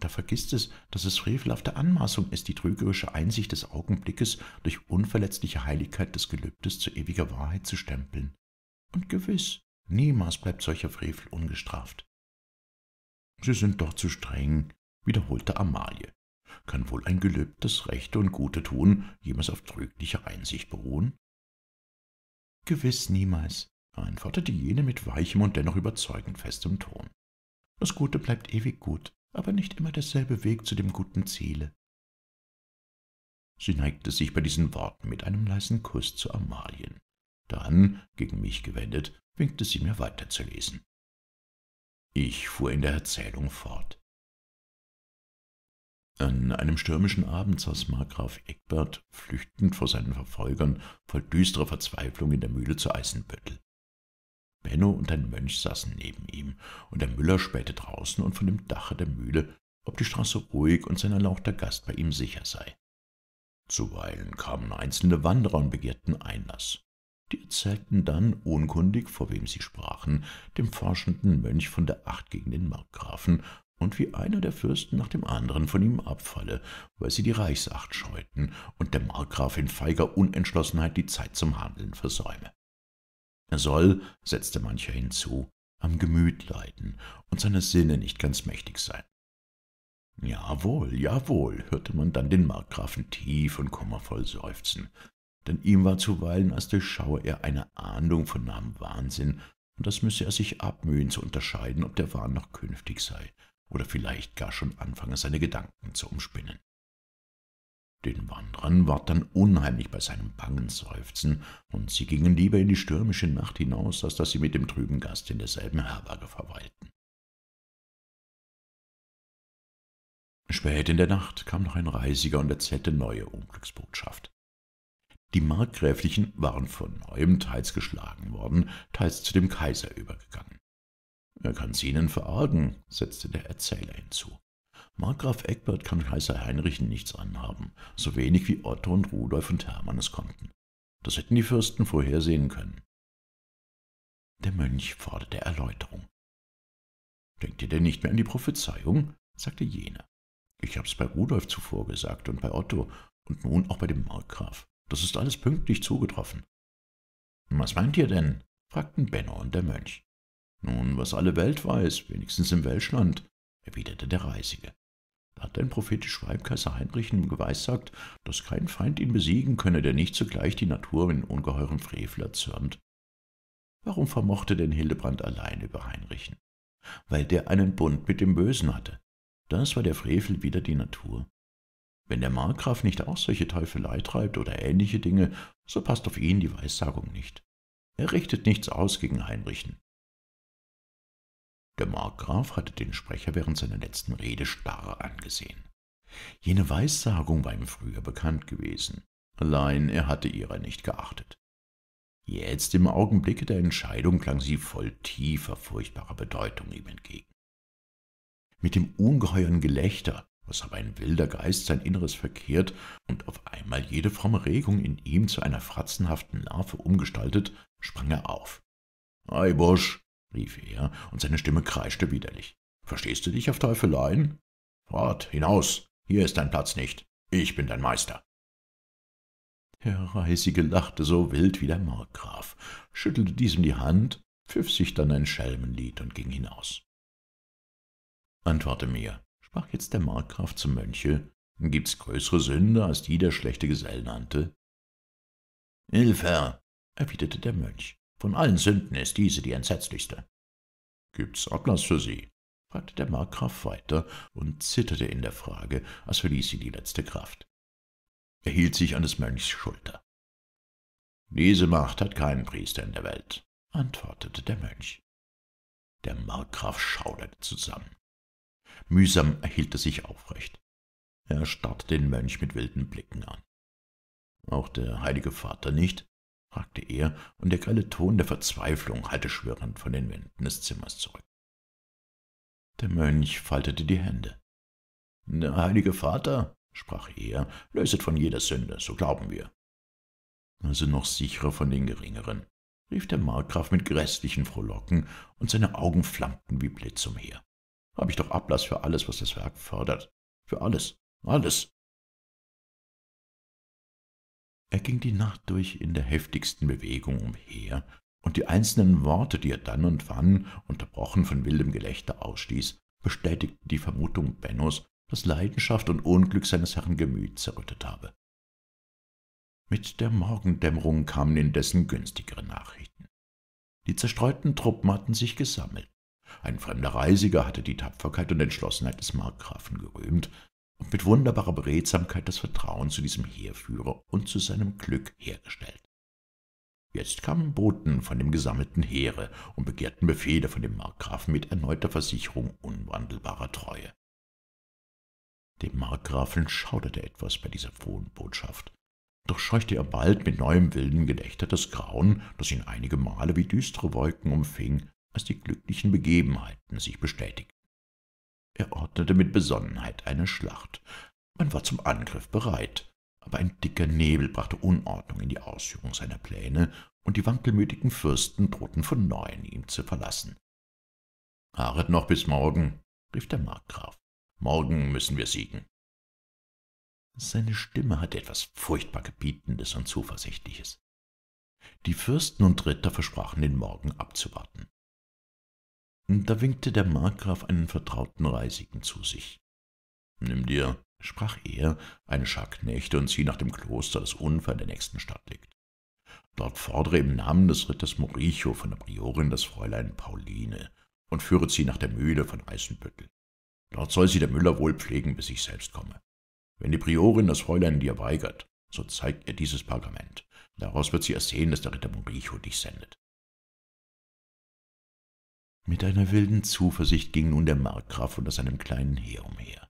Da vergisst es, dass es frevelhafte Anmaßung ist, die trügerische Einsicht des Augenblickes durch unverletzliche Heiligkeit des Gelübdes zu ewiger Wahrheit zu stempeln. Und gewiss, niemals bleibt solcher Frevel ungestraft. Sie sind doch zu streng, wiederholte Amalie. Kann wohl ein gelübdes Rechte und Gute tun jemals auf trüglicher Einsicht beruhen? Gewiß niemals, antwortete jene mit weichem und dennoch überzeugend festem Ton. Das Gute bleibt ewig gut, aber nicht immer derselbe Weg zu dem guten Ziele. Sie neigte sich bei diesen Worten mit einem leisen Kuss zu Amalien. Dann, gegen mich gewendet, winkte sie mir weiterzulesen. Ich fuhr in der Erzählung fort. An einem stürmischen Abend saß Markgraf Egbert, flüchtend vor seinen Verfolgern, voll düsterer Verzweiflung in der Mühle zu Eisenbüttel. Benno und ein Mönch saßen neben ihm, und der Müller spähte draußen und von dem Dache der Mühle, ob die Straße ruhig und sein erlauchter Gast bei ihm sicher sei. Zuweilen kamen einzelne Wanderer und begehrten Einlass. Die erzählten dann, unkundig, vor wem sie sprachen, dem forschenden Mönch von der Acht gegen den Markgrafen und wie einer der Fürsten nach dem anderen von ihm abfalle, weil sie die Reichsacht scheuten und der Markgraf in feiger Unentschlossenheit die Zeit zum Handeln versäume. Er soll, setzte mancher hinzu, am Gemüt leiden und seine Sinne nicht ganz mächtig sein. Jawohl, jawohl, hörte man dann den Markgrafen tief und kummervoll seufzen denn ihm war zuweilen, als durchschaue er eine Ahndung von nahem Wahnsinn, und das müsse er sich abmühen zu unterscheiden, ob der Wahn noch künftig sei oder vielleicht gar schon anfange, seine Gedanken zu umspinnen. Den Wanderern ward dann unheimlich bei seinem bangen Seufzen, und sie gingen lieber in die stürmische Nacht hinaus, als dass sie mit dem trüben Gast in derselben Herberge verweilten. Spät in der Nacht kam noch ein Reisiger und erzählte neue Unglücksbotschaft. Die Markgräflichen waren von neuem teils geschlagen worden, teils zu dem Kaiser übergegangen. Er kann's ihnen verargen, setzte der Erzähler hinzu. Markgraf Egbert kann Kaiser Heinrich nichts anhaben, so wenig wie Otto und Rudolf und Hermann es konnten. Das hätten die Fürsten vorhersehen können. Der Mönch forderte Erläuterung. Denkt ihr denn nicht mehr an die Prophezeiung? sagte jener. Ich hab's bei Rudolf zuvor gesagt und bei Otto und nun auch bei dem Markgraf. Das ist alles pünktlich zugetroffen. Was meint ihr denn? fragten Benno und der Mönch. Nun, was alle Welt weiß, wenigstens im Welschland, erwiderte der Reisige. Da hat ein prophetisch Weib Kaiser Heinrich ihm geweissagt, dass kein Feind ihn besiegen könne, der nicht zugleich die Natur in ungeheurem Frevel erzürnt. Warum vermochte denn Hildebrand allein über Heinrichen? Weil der einen Bund mit dem Bösen hatte. Das war der Frevel wider die Natur, wenn der Markgraf nicht auch solche Teufelei treibt oder ähnliche Dinge, so passt auf ihn die Weissagung nicht. Er richtet nichts aus gegen Heinrichen. Der Markgraf hatte den Sprecher während seiner letzten Rede starr angesehen. Jene Weissagung war ihm früher bekannt gewesen, allein er hatte ihrer nicht geachtet. Jetzt im Augenblicke der Entscheidung klang sie voll tiefer, furchtbarer Bedeutung ihm entgegen. Mit dem ungeheuren Gelächter, was aber ein wilder Geist sein Inneres verkehrt und auf einmal jede fromme Regung in ihm zu einer fratzenhaften Larve umgestaltet, sprang er auf. »Ei, Bursch, rief er, und seine Stimme kreischte widerlich. »Verstehst du dich auf Teufeleien? Fort, hinaus, hier ist dein Platz nicht. Ich bin dein Meister.« Der Reisige lachte so wild wie der Markgraf, schüttelte diesem die Hand, pfiff sich dann ein Schelmenlied und ging hinaus. Antworte mir, sprach jetzt der Markgraf zum Mönche, gibt's größere Sünde als die der schlechte Gesell nannte? Hilfe, erwiderte der Mönch, von allen Sünden ist diese die entsetzlichste. Gibt's Ablass für Sie? fragte der Markgraf weiter und zitterte in der Frage, als verließ sie die letzte Kraft. Er hielt sich an des Mönchs Schulter. Diese Macht hat kein Priester in der Welt, antwortete der Mönch. Der Markgraf schauderte zusammen. Mühsam hielt er sich aufrecht. Er starrte den Mönch mit wilden Blicken an. Auch der heilige Vater nicht? fragte er, und der grelle Ton der Verzweiflung hallte schwirrend von den Wänden des Zimmers zurück. Der Mönch faltete die Hände. Der heilige Vater, sprach er, löset von jeder Sünde, so glauben wir. Also noch sicherer von den Geringeren, rief der Markgraf mit grässlichen Frohlocken, und seine Augen flammten wie Blitz umher habe ich doch Ablass für alles, was das Werk fördert. Für alles, alles. Er ging die Nacht durch in der heftigsten Bewegung umher, und die einzelnen Worte, die er dann und wann, unterbrochen von wildem Gelächter, ausstieß, bestätigten die Vermutung Bennos, dass Leidenschaft und Unglück seines Herrn Gemüt zerrüttet habe. Mit der Morgendämmerung kamen indessen günstigere Nachrichten. Die zerstreuten Truppen hatten sich gesammelt. Ein fremder Reisiger hatte die Tapferkeit und Entschlossenheit des Markgrafen gerühmt und mit wunderbarer Beredsamkeit das Vertrauen zu diesem Heerführer und zu seinem Glück hergestellt. Jetzt kamen Boten von dem gesammelten Heere und begehrten Befehle von dem Markgrafen mit erneuter Versicherung unwandelbarer Treue. Dem Markgrafen schauderte etwas bei dieser frohen Botschaft, doch scheuchte er bald mit neuem wilden Gelächter das Grauen, das ihn einige Male wie düstere Wolken umfing als die glücklichen Begebenheiten sich bestätigten. Er ordnete mit Besonnenheit eine Schlacht. Man war zum Angriff bereit, aber ein dicker Nebel brachte Unordnung in die Ausführung seiner Pläne, und die wankelmütigen Fürsten drohten von neuem ihn zu verlassen. »Haret noch bis morgen«, rief der Markgraf. »Morgen müssen wir siegen.« Seine Stimme hatte etwas furchtbar Gebietendes und Zuversichtliches. Die Fürsten und Ritter versprachen, den Morgen abzuwarten. Da winkte der Markgraf einen vertrauten Reisigen zu sich. »Nimm dir«, sprach er, »eine Schar Knechte und zieh nach dem Kloster, das unfern der nächsten Stadt liegt. Dort fordere im Namen des Ritters Moricho von der Priorin das Fräulein Pauline und führe sie nach der Mühle von Eisenbüttel. Dort soll sie der Müller wohl pflegen, bis ich selbst komme. Wenn die Priorin das Fräulein dir weigert, so zeigt ihr dieses Pergament. Daraus wird sie ersehen, dass der Ritter Moricho dich sendet. Mit einer wilden Zuversicht ging nun der Markgraf unter seinem kleinen Heer umher.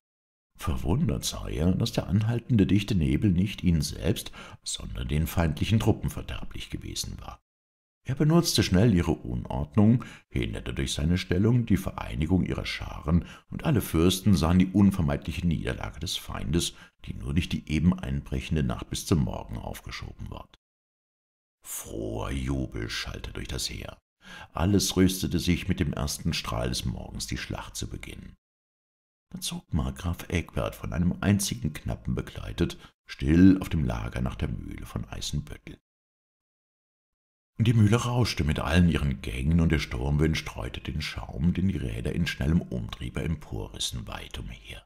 Verwundert sah er, daß der anhaltende dichte Nebel nicht ihn selbst, sondern den feindlichen Truppen verderblich gewesen war. Er benutzte schnell ihre Unordnung, hinderte durch seine Stellung die Vereinigung ihrer Scharen, und alle Fürsten sahen die unvermeidliche Niederlage des Feindes, die nur durch die eben einbrechende Nacht bis zum Morgen aufgeschoben ward. Froher Jubel schallte durch das Heer. Alles rüstete sich mit dem ersten Strahl des Morgens, die Schlacht zu beginnen. Da zog Markgraf Egbert von einem einzigen Knappen begleitet, still auf dem Lager nach der Mühle von Eisenbüttel. Die Mühle rauschte mit allen ihren Gängen und der Sturmwind streute den Schaum, den die Räder in schnellem Umtriebe emporrissen, weit umher.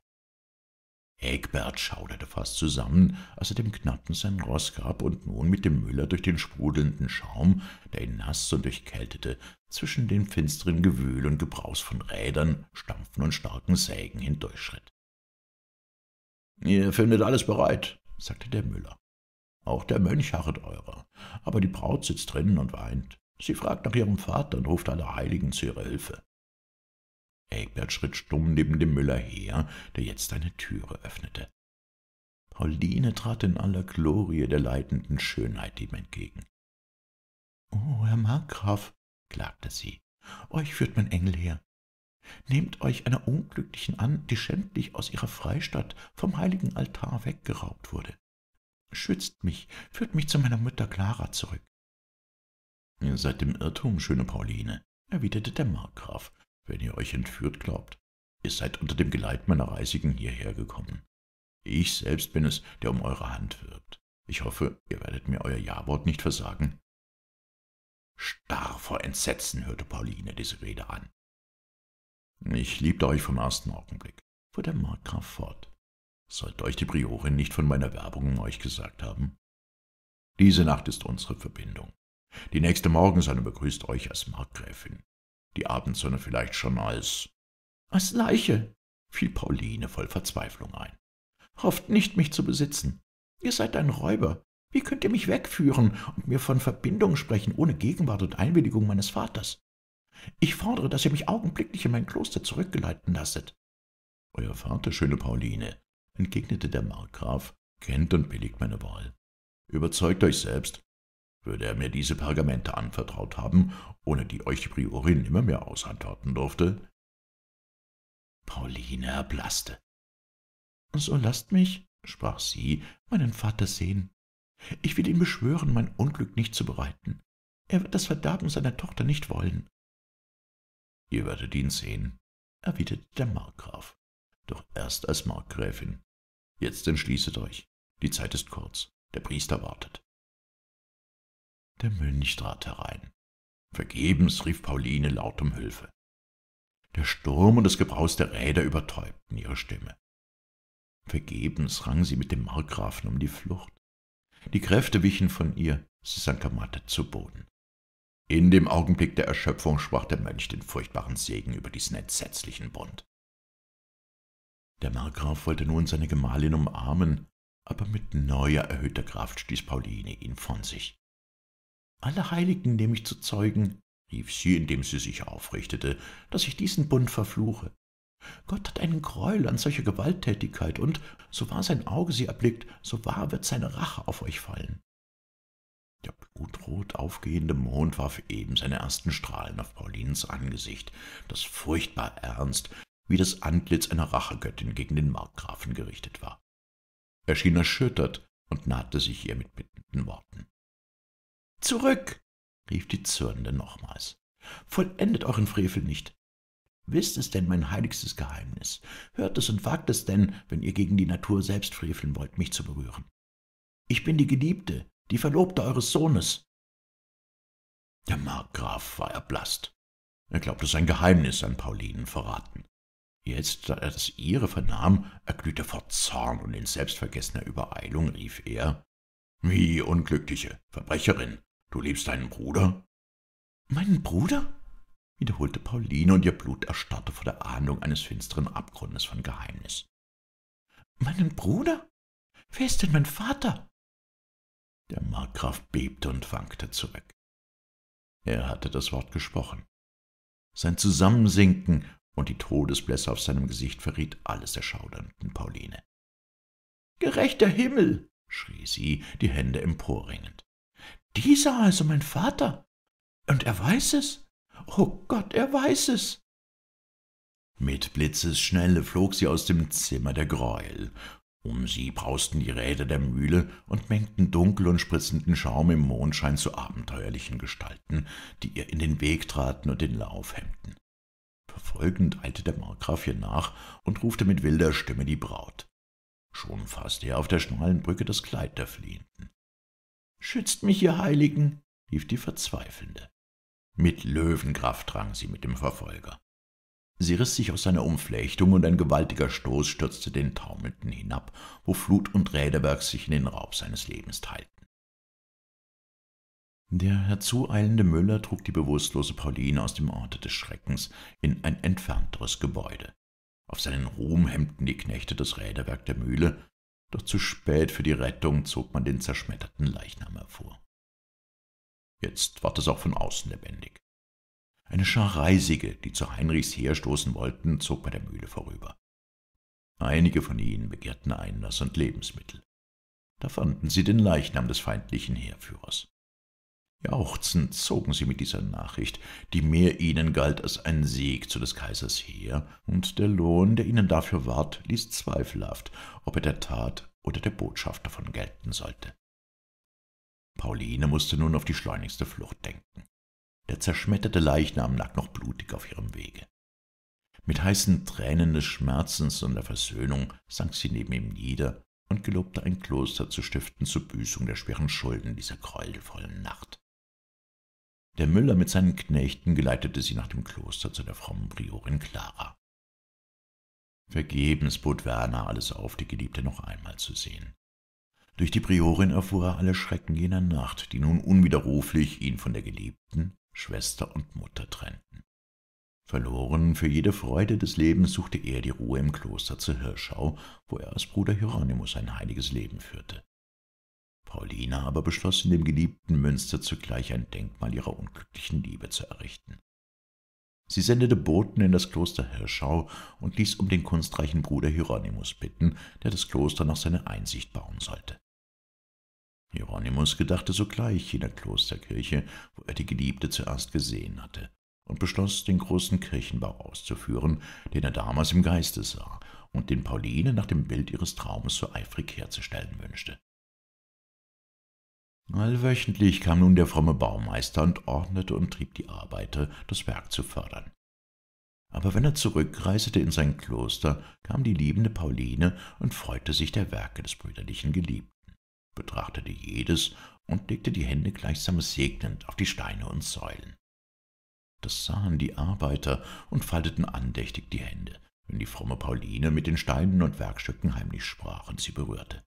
Egbert schauderte fast zusammen, als er dem Knappen sein Ross gab und nun mit dem Müller durch den sprudelnden Schaum, der ihn nass und durchkältete, zwischen dem finsteren Gewühl und Gebraus von Rädern, Stampfen und starken Sägen hindurchschritt. »Ihr findet alles bereit«, sagte der Müller. »Auch der Mönch harret eurer, aber die Braut sitzt drinnen und weint. Sie fragt nach ihrem Vater und ruft alle Heiligen zu ihrer Hilfe. Egbert schritt stumm neben dem Müller her, der jetzt eine Türe öffnete. Pauline trat in aller Glorie der leidenden Schönheit ihm entgegen. »Oh, Herr Markgraf«, klagte sie, »euch führt mein Engel her. Nehmt euch einer Unglücklichen an, die schändlich aus ihrer Freistadt vom heiligen Altar weggeraubt wurde. Schützt mich, führt mich zu meiner Mutter Clara zurück. Ihr seid im Irrtum, schöne Pauline, erwiderte der Markgraf, wenn ihr euch entführt glaubt. Ihr seid unter dem Geleit meiner Reisigen hierher gekommen. Ich selbst bin es, der um eure Hand wirbt. Ich hoffe, ihr werdet mir euer Ja-Wort nicht versagen. Starr vor Entsetzen hörte Pauline diese Rede an. Ich liebte euch vom ersten Augenblick, fuhr der Markgraf fort. Sollte euch die Priorin nicht von meiner Werbung um euch gesagt haben? Diese Nacht ist unsere Verbindung. Die nächste Morgensanne begrüßt euch als Markgräfin die Abendsonne vielleicht schon als als Leiche, fiel Pauline voll Verzweiflung ein. Hofft nicht, mich zu besitzen. Ihr seid ein Räuber. Wie könnt ihr mich wegführen und mir von Verbindung sprechen, ohne Gegenwart und Einwilligung meines Vaters? Ich fordere, dass ihr mich augenblicklich in mein Kloster zurückgeleiten lasset. Euer Vater, schöne Pauline, entgegnete der Markgraf, kennt und billigt meine Wahl. Überzeugt euch selbst, würde er mir diese Pergamente anvertraut haben, ohne die euch die Priorin immer mehr ausantworten durfte. Pauline erblaßte. So lasst mich, sprach sie, meinen Vater sehen. Ich will ihn beschwören, mein Unglück nicht zu bereiten. Er wird das Verderben seiner Tochter nicht wollen. Ihr werdet ihn sehen, erwiderte der Markgraf, doch erst als Markgräfin. Jetzt entschließet euch. Die Zeit ist kurz. Der Priester wartet der Mönch trat herein. Vergebens rief Pauline laut um Hilfe. Der Sturm und das Gebraus der Räder übertäubten ihre Stimme. Vergebens rang sie mit dem Markgrafen um die Flucht. Die Kräfte wichen von ihr, sie sank ermattet zu Boden. In dem Augenblick der Erschöpfung sprach der Mönch den furchtbaren Segen über diesen entsetzlichen Bund. Der Markgraf wollte nun seine Gemahlin umarmen, aber mit neuer erhöhter Kraft stieß Pauline ihn von sich alle Heiligen nehme ich zu Zeugen, rief sie, indem sie sich aufrichtete, daß ich diesen Bund verfluche. Gott hat einen Gräuel an solcher Gewalttätigkeit, und so wahr sein Auge sie erblickt, so wahr wird seine Rache auf euch fallen. Der blutrot aufgehende Mond warf eben seine ersten Strahlen auf Paulinens Angesicht, das furchtbar ernst wie das Antlitz einer Rachegöttin gegen den Markgrafen gerichtet war. Er schien erschüttert und nahte sich ihr mit bittenden Worten. Zurück! rief die Zürnende nochmals. Vollendet euren Frevel nicht. Wisst es denn mein heiligstes Geheimnis? Hört es und wagt es denn, wenn ihr gegen die Natur selbst freveln wollt, mich zu berühren? Ich bin die Geliebte, die Verlobte eures Sohnes. Der Markgraf war erblaßt. Er glaubte sein Geheimnis an Paulinen verraten. Jetzt, da er das ihre vernahm, erglühte vor Zorn und in selbstvergessener Übereilung rief er Wie unglückliche Verbrecherin, Du liebst deinen Bruder? Meinen Bruder? wiederholte Pauline, und ihr Blut erstarrte vor der Ahnung eines finsteren Abgrundes von Geheimnis. Meinen Bruder? Wer ist denn mein Vater? Der Markgraf bebte und wankte zurück. Er hatte das Wort gesprochen. Sein Zusammensinken und die Todesblässe auf seinem Gesicht verriet alles der schaudernden Pauline. Gerechter Himmel! schrie sie, die Hände emporringend. Dieser also mein Vater. Und er weiß es. Oh Gott, er weiß es. Mit Blitzesschnelle flog sie aus dem Zimmer der Greuel. Um sie brausten die Räder der Mühle und mengten dunkel und spritzenden Schaum im Mondschein zu abenteuerlichen Gestalten, die ihr in den Weg traten und den Lauf hemmten. Verfolgend eilte der Markgraf ihr nach und rufte mit wilder Stimme die Braut. Schon faßte er auf der schmalen Brücke das Kleid der Fliehenden. Schützt mich, ihr Heiligen, rief die Verzweifelnde. Mit Löwenkraft drang sie mit dem Verfolger. Sie riss sich aus seiner Umflechtung und ein gewaltiger Stoß stürzte den Taumelnden hinab, wo Flut und Räderwerk sich in den Raub seines Lebens teilten. Der herzueilende Müller trug die bewusstlose Pauline aus dem Orte des Schreckens in ein entfernteres Gebäude. Auf seinen Ruhm hemmten die Knechte das Räderwerk der Mühle, doch zu spät für die Rettung zog man den zerschmetterten Leichnam hervor. Jetzt ward es auch von außen lebendig. Eine Schar Reisige, die zu Heinrichs Heer stoßen wollten, zog bei der Mühle vorüber. Einige von ihnen begehrten Einlass und Lebensmittel. Da fanden sie den Leichnam des feindlichen Heerführers. Jauchzend zogen sie mit dieser Nachricht, die mehr ihnen galt als ein Sieg zu des Kaisers Heer, und der Lohn, der ihnen dafür ward, ließ zweifelhaft, ob er der Tat oder der Botschaft davon gelten sollte. Pauline mußte nun auf die schleunigste Flucht denken. Der zerschmetterte Leichnam lag noch blutig auf ihrem Wege. Mit heißen Tränen des Schmerzens und der Versöhnung sank sie neben ihm nieder und gelobte, ein Kloster zu stiften zur Büßung der schweren Schulden dieser gräuelvollen Nacht. Der Müller mit seinen Knechten geleitete sie nach dem Kloster zu der frommen Priorin Clara. Vergebens bot Werner alles auf, die Geliebte noch einmal zu sehen. Durch die Priorin erfuhr er alle Schrecken jener Nacht, die nun unwiderruflich ihn von der Geliebten, Schwester und Mutter trennten. Verloren für jede Freude des Lebens suchte er die Ruhe im Kloster zur Hirschau, wo er als Bruder Hieronymus ein heiliges Leben führte. Paulina aber beschloss, in dem geliebten Münster zugleich ein Denkmal ihrer unglücklichen Liebe zu errichten. Sie sendete Boten in das Kloster Hirschau und ließ um den kunstreichen Bruder Hieronymus bitten, der das Kloster nach seiner Einsicht bauen sollte. Hieronymus gedachte sogleich jener Klosterkirche, wo er die Geliebte zuerst gesehen hatte, und beschloss, den großen Kirchenbau auszuführen, den er damals im Geiste sah und den Pauline nach dem Bild ihres Traumes so eifrig herzustellen wünschte. Allwöchentlich kam nun der fromme Baumeister und ordnete und trieb die Arbeiter, das Werk zu fördern. Aber wenn er zurückreiste in sein Kloster, kam die liebende Pauline und freute sich der Werke des brüderlichen Geliebten, betrachtete jedes und legte die Hände gleichsam segnend auf die Steine und Säulen. Das sahen die Arbeiter und falteten andächtig die Hände, wenn die fromme Pauline mit den Steinen und Werkstücken heimlich sprach und sie berührte.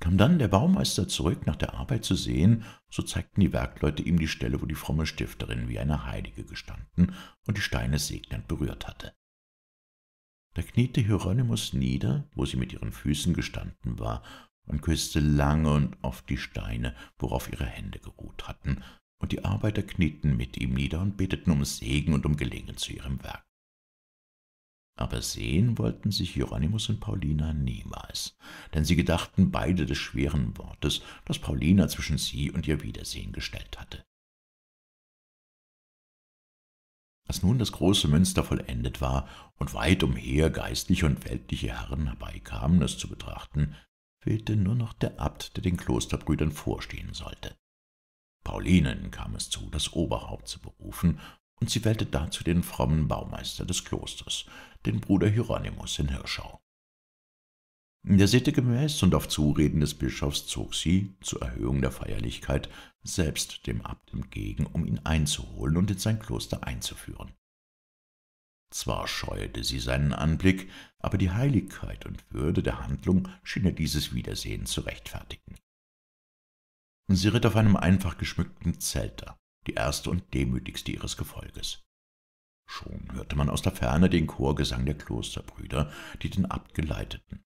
Kam dann der Baumeister zurück, nach der Arbeit zu sehen, so zeigten die Werkleute ihm die Stelle, wo die fromme Stifterin wie eine Heilige gestanden und die Steine segnend berührt hatte. Da kniete Hieronymus nieder, wo sie mit ihren Füßen gestanden war, und küsste lange und oft die Steine, worauf ihre Hände geruht hatten, und die Arbeiter knieten mit ihm nieder und beteten um Segen und um Gelingen zu ihrem Werk. Aber sehen wollten sich Hieronymus und Paulina niemals, denn sie gedachten beide des schweren Wortes, das Paulina zwischen sie und ihr Wiedersehen gestellt hatte. Als nun das große Münster vollendet war und weit umher geistliche und weltliche Herren herbeikamen, es zu betrachten, fehlte nur noch der Abt, der den Klosterbrüdern vorstehen sollte. Paulinen kam es zu, das Oberhaupt zu berufen, und sie wählte dazu den frommen Baumeister des Klosters, den Bruder Hieronymus in Hirschau. Der Sitte gemäß und auf Zureden des Bischofs zog sie, zur Erhöhung der Feierlichkeit, selbst dem Abt entgegen, um ihn einzuholen und in sein Kloster einzuführen. Zwar scheute sie seinen Anblick, aber die Heiligkeit und Würde der Handlung schien ihr dieses Wiedersehen zu rechtfertigen. Sie ritt auf einem einfach geschmückten Zelter, die erste und demütigste ihres Gefolges. Schon hörte man aus der Ferne den Chorgesang der Klosterbrüder, die den Abt geleiteten.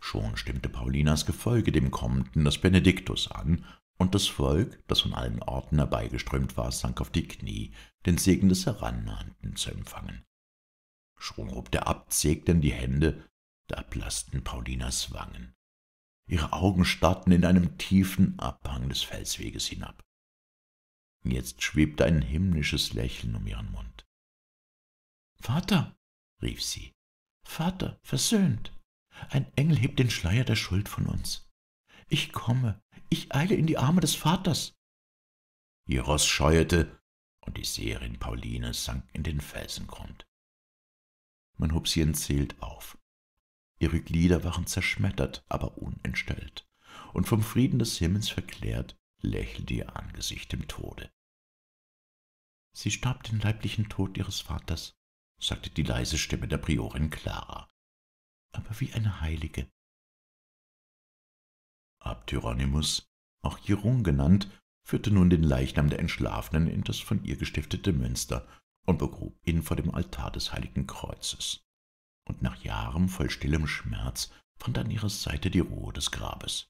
Schon stimmte Paulinas Gefolge dem Kommenden das Benediktus an, und das Volk, das von allen Orten herbeigeströmt war, sank auf die Knie, den Segen des Herannahenden zu empfangen. Schon hob der Abt segnend die Hände, da blassten Paulinas Wangen. Ihre Augen starrten in einem tiefen Abhang des Felsweges hinab. Jetzt schwebte ein himmlisches Lächeln um ihren Mund. Vater, rief sie, Vater, versöhnt. Ein Engel hebt den Schleier der Schuld von uns. Ich komme, ich eile in die Arme des Vaters. Ihr Ross scheuerte, und die Seherin Pauline sank in den Felsengrund. Man hob sie entseelt auf. Ihre Glieder waren zerschmettert, aber unentstellt, und vom Frieden des Himmels verklärt lächelte ihr Angesicht im Tode. Sie starb den leiblichen Tod ihres Vaters, sagte die leise Stimme der Priorin Clara, aber wie eine Heilige. Abt Hieronymus, auch Jerung genannt, führte nun den Leichnam der Entschlafenen in das von ihr gestiftete Münster und begrub ihn vor dem Altar des Heiligen Kreuzes. Und nach Jahren voll stillem Schmerz fand an ihrer Seite die Ruhe des Grabes.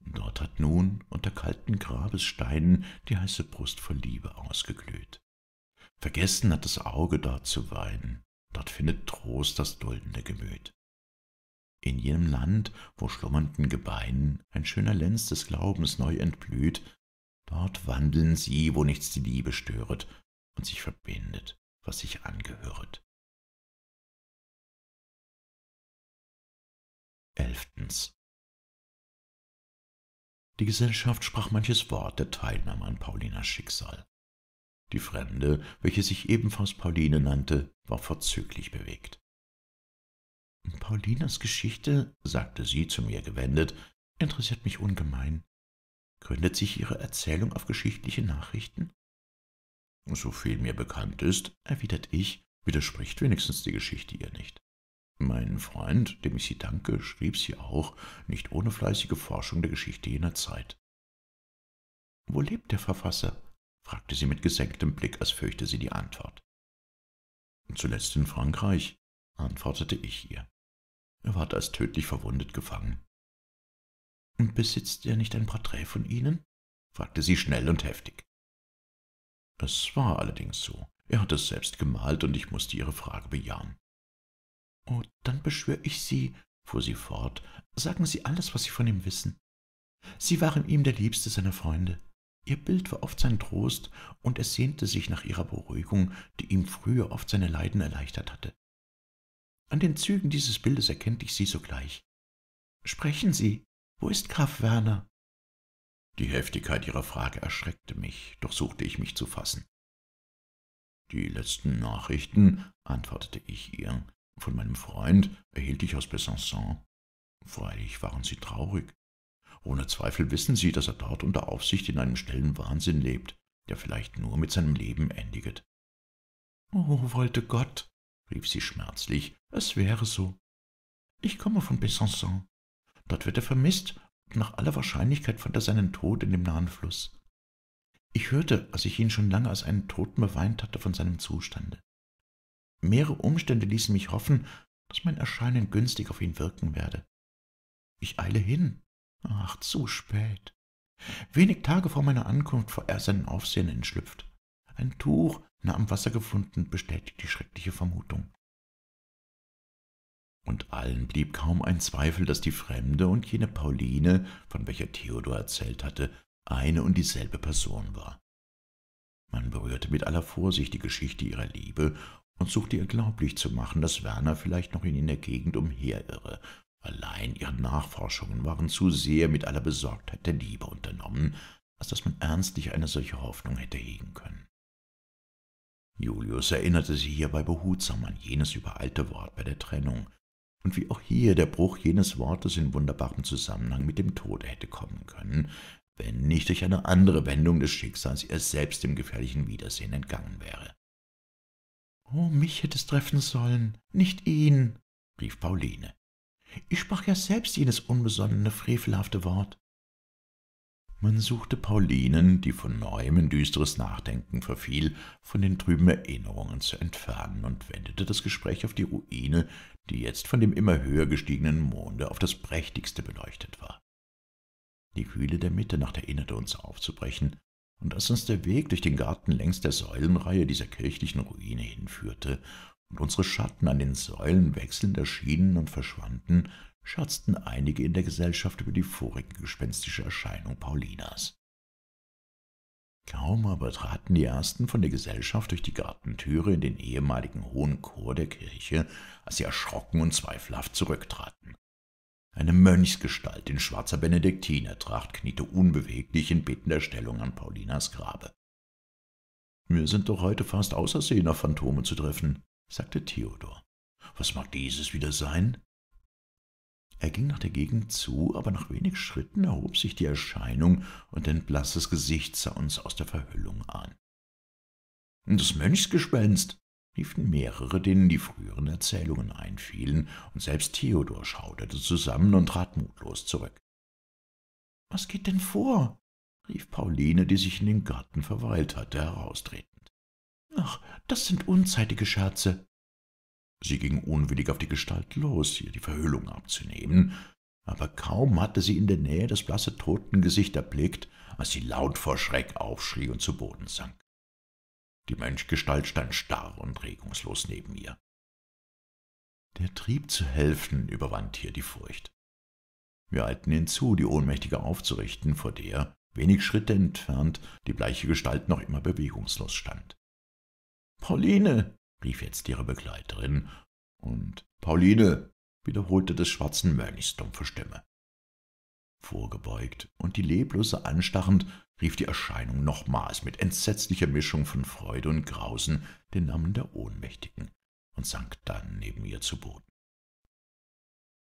Dort hat nun unter kalten Grabessteinen die heiße Brust vor Liebe ausgeglüht. Vergessen hat das Auge dort zu weinen, dort findet Trost das duldende Gemüt. In jenem Land, wo schlummernden Gebeinen ein schöner Lenz des Glaubens neu entblüht, dort wandeln sie, wo nichts die Liebe störet und sich verbindet, was sich angehöret. Elftens. Die Gesellschaft sprach manches Wort der Teilnahme an Paulinas Schicksal. Die Fremde, welche sich ebenfalls Pauline nannte, war vorzüglich bewegt. Paulinas Geschichte, sagte sie zu mir gewendet, interessiert mich ungemein. Gründet sich Ihre Erzählung auf geschichtliche Nachrichten? So viel mir bekannt ist, erwidert ich, widerspricht wenigstens die Geschichte ihr nicht. Mein Freund, dem ich sie danke, schrieb sie auch, nicht ohne fleißige Forschung der Geschichte jener Zeit. Wo lebt der Verfasser? fragte sie mit gesenktem Blick, als fürchte sie die Antwort. Zuletzt in Frankreich, antwortete ich ihr. Er ward als tödlich verwundet gefangen. Und Besitzt er nicht ein Porträt von Ihnen? fragte sie schnell und heftig. Es war allerdings so. Er hat es selbst gemalt, und ich mußte ihre Frage bejahen. Oh, dann beschwöre ich Sie, fuhr sie fort, sagen Sie alles, was Sie von ihm wissen. Sie waren ihm der liebste seiner Freunde. Ihr Bild war oft sein Trost, und er sehnte sich nach ihrer Beruhigung, die ihm früher oft seine Leiden erleichtert hatte. An den Zügen dieses Bildes erkennt ich sie sogleich. Sprechen Sie, wo ist Graf Werner? Die Heftigkeit ihrer Frage erschreckte mich, doch suchte ich mich zu fassen. Die letzten Nachrichten, antwortete ich ihr, von meinem Freund erhielt ich aus Besançon. Freilich waren sie traurig. Ohne Zweifel wissen sie, dass er dort unter Aufsicht in einem stillen Wahnsinn lebt, der vielleicht nur mit seinem Leben endiget. Oh, wollte Gott, rief sie schmerzlich, es wäre so. Ich komme von Besançon. Dort wird er vermisst, und nach aller Wahrscheinlichkeit fand er seinen Tod in dem nahen Fluss. Ich hörte, als ich ihn schon lange als einen Toten beweint hatte, von seinem Zustande. Mehrere Umstände ließen mich hoffen, dass mein Erscheinen günstig auf ihn wirken werde. Ich eile hin, Ach, zu spät. Wenig Tage vor meiner Ankunft war er seinen Aufsehen entschlüpft. Ein Tuch, nah am Wasser gefunden, bestätigt die schreckliche Vermutung. Und allen blieb kaum ein Zweifel, dass die Fremde und jene Pauline, von welcher Theodor erzählt hatte, eine und dieselbe Person war. Man berührte mit aller Vorsicht die Geschichte ihrer Liebe und suchte ihr glaublich zu machen, dass Werner vielleicht noch in der Gegend umherirre Allein ihre Nachforschungen waren zu sehr mit aller Besorgtheit der Liebe unternommen, als dass man ernstlich eine solche Hoffnung hätte hegen können. Julius erinnerte sich hierbei behutsam an jenes übereilte Wort bei der Trennung, und wie auch hier der Bruch jenes Wortes in wunderbarem Zusammenhang mit dem Tode hätte kommen können, wenn nicht durch eine andere Wendung des Schicksals er selbst dem gefährlichen Wiedersehen entgangen wäre. »Oh, mich hätte es treffen sollen, nicht ihn«, rief Pauline. Ich sprach ja selbst jenes unbesonnene, frevelhafte Wort. Man suchte Paulinen, die von neuem in düsteres Nachdenken verfiel, von den trüben Erinnerungen zu entfernen und wendete das Gespräch auf die Ruine, die jetzt von dem immer höher gestiegenen Monde auf das prächtigste beleuchtet war. Die Kühle der Mitternacht erinnerte uns aufzubrechen, und als uns der Weg durch den Garten längs der Säulenreihe dieser kirchlichen Ruine hinführte und unsere Schatten an den Säulen wechselnd erschienen und verschwanden, scherzten einige in der Gesellschaft über die vorige gespenstische Erscheinung Paulinas. Kaum aber traten die ersten von der Gesellschaft durch die Gartentüre in den ehemaligen hohen Chor der Kirche, als sie erschrocken und zweifelhaft zurücktraten. Eine Mönchsgestalt in schwarzer Benediktinertracht kniete unbeweglich in betender Stellung an Paulinas Grabe. Wir sind doch heute fast außer Phantome zu treffen, sagte Theodor. Was mag dieses wieder sein? Er ging nach der Gegend zu, aber nach wenig Schritten erhob sich die Erscheinung und ein blasses Gesicht sah uns aus der Verhüllung an. Das Mönchsgespenst, riefen mehrere, denen die früheren Erzählungen einfielen, und selbst Theodor schauderte zusammen und trat mutlos zurück. Was geht denn vor? rief Pauline, die sich in den Garten verweilt hatte, heraustretend. Ach, das sind unzeitige Scherze. Sie ging unwillig auf die Gestalt los, ihr die Verhüllung abzunehmen, aber kaum hatte sie in der Nähe das blasse Totengesicht erblickt, als sie laut vor Schreck aufschrie und zu Boden sank. Die Mönchgestalt stand starr und regungslos neben ihr. Der Trieb zu helfen überwand hier die Furcht. Wir eilten hinzu, die Ohnmächtige aufzurichten, vor der, wenig Schritte entfernt, die bleiche Gestalt noch immer bewegungslos stand. Pauline, rief jetzt ihre Begleiterin, und Pauline, wiederholte des schwarzen Mönchs dumpfe Stimme. Vorgebeugt und die Leblose anstachend, rief die Erscheinung nochmals mit entsetzlicher Mischung von Freude und Grausen den Namen der Ohnmächtigen und sank dann neben ihr zu Boden.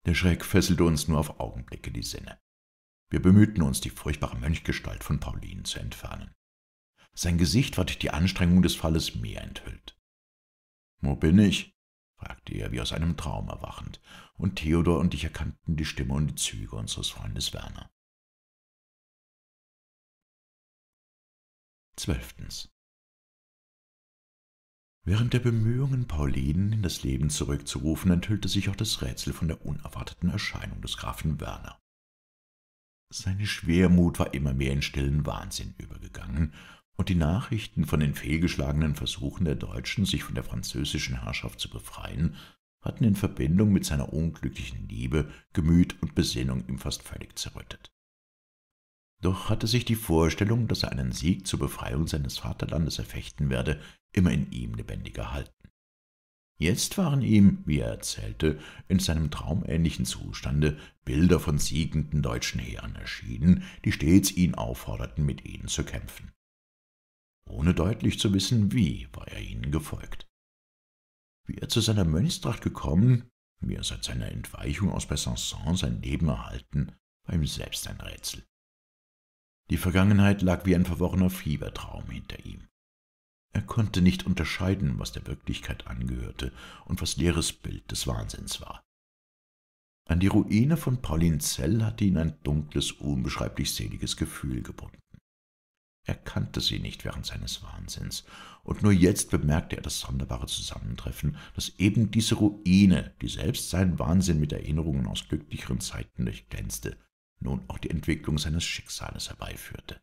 Der Schreck fesselte uns nur auf Augenblicke die Sinne. Wir bemühten uns, die furchtbare Mönchgestalt von Pauline zu entfernen. Sein Gesicht war durch die Anstrengung des Falles mehr enthüllt. Wo bin ich? fragte er, wie aus einem Traum erwachend, und Theodor und ich erkannten die Stimme und die Züge unseres Freundes Werner. Zwölftens. Während der Bemühungen, Paulinen in das Leben zurückzurufen, enthüllte sich auch das Rätsel von der unerwarteten Erscheinung des Grafen Werner. Seine Schwermut war immer mehr in stillen Wahnsinn übergegangen, und die Nachrichten von den fehlgeschlagenen Versuchen der Deutschen, sich von der französischen Herrschaft zu befreien, hatten in Verbindung mit seiner unglücklichen Liebe Gemüt und Besinnung ihm fast völlig zerrüttet. Doch hatte sich die Vorstellung, dass er einen Sieg zur Befreiung seines Vaterlandes erfechten werde, immer in ihm lebendig erhalten. Jetzt waren ihm, wie er erzählte, in seinem traumähnlichen Zustande Bilder von siegenden deutschen Heeren erschienen, die stets ihn aufforderten, mit ihnen zu kämpfen. Ohne deutlich zu wissen, wie, war er ihnen gefolgt. Wie er zu seiner Mönchstracht gekommen, wie er seit seiner Entweichung aus Besançon sein Leben erhalten, war ihm selbst ein Rätsel. Die Vergangenheit lag wie ein verworrener Fiebertraum hinter ihm. Er konnte nicht unterscheiden, was der Wirklichkeit angehörte und was leeres Bild des Wahnsinns war. An die Ruine von Paulinzell hatte ihn ein dunkles, unbeschreiblich seliges Gefühl gebunden. Er kannte sie nicht während seines Wahnsinns, und nur jetzt bemerkte er das sonderbare Zusammentreffen, dass eben diese Ruine, die selbst seinen Wahnsinn mit Erinnerungen aus glücklicheren Zeiten durchglänzte, nun auch die Entwicklung seines Schicksales herbeiführte.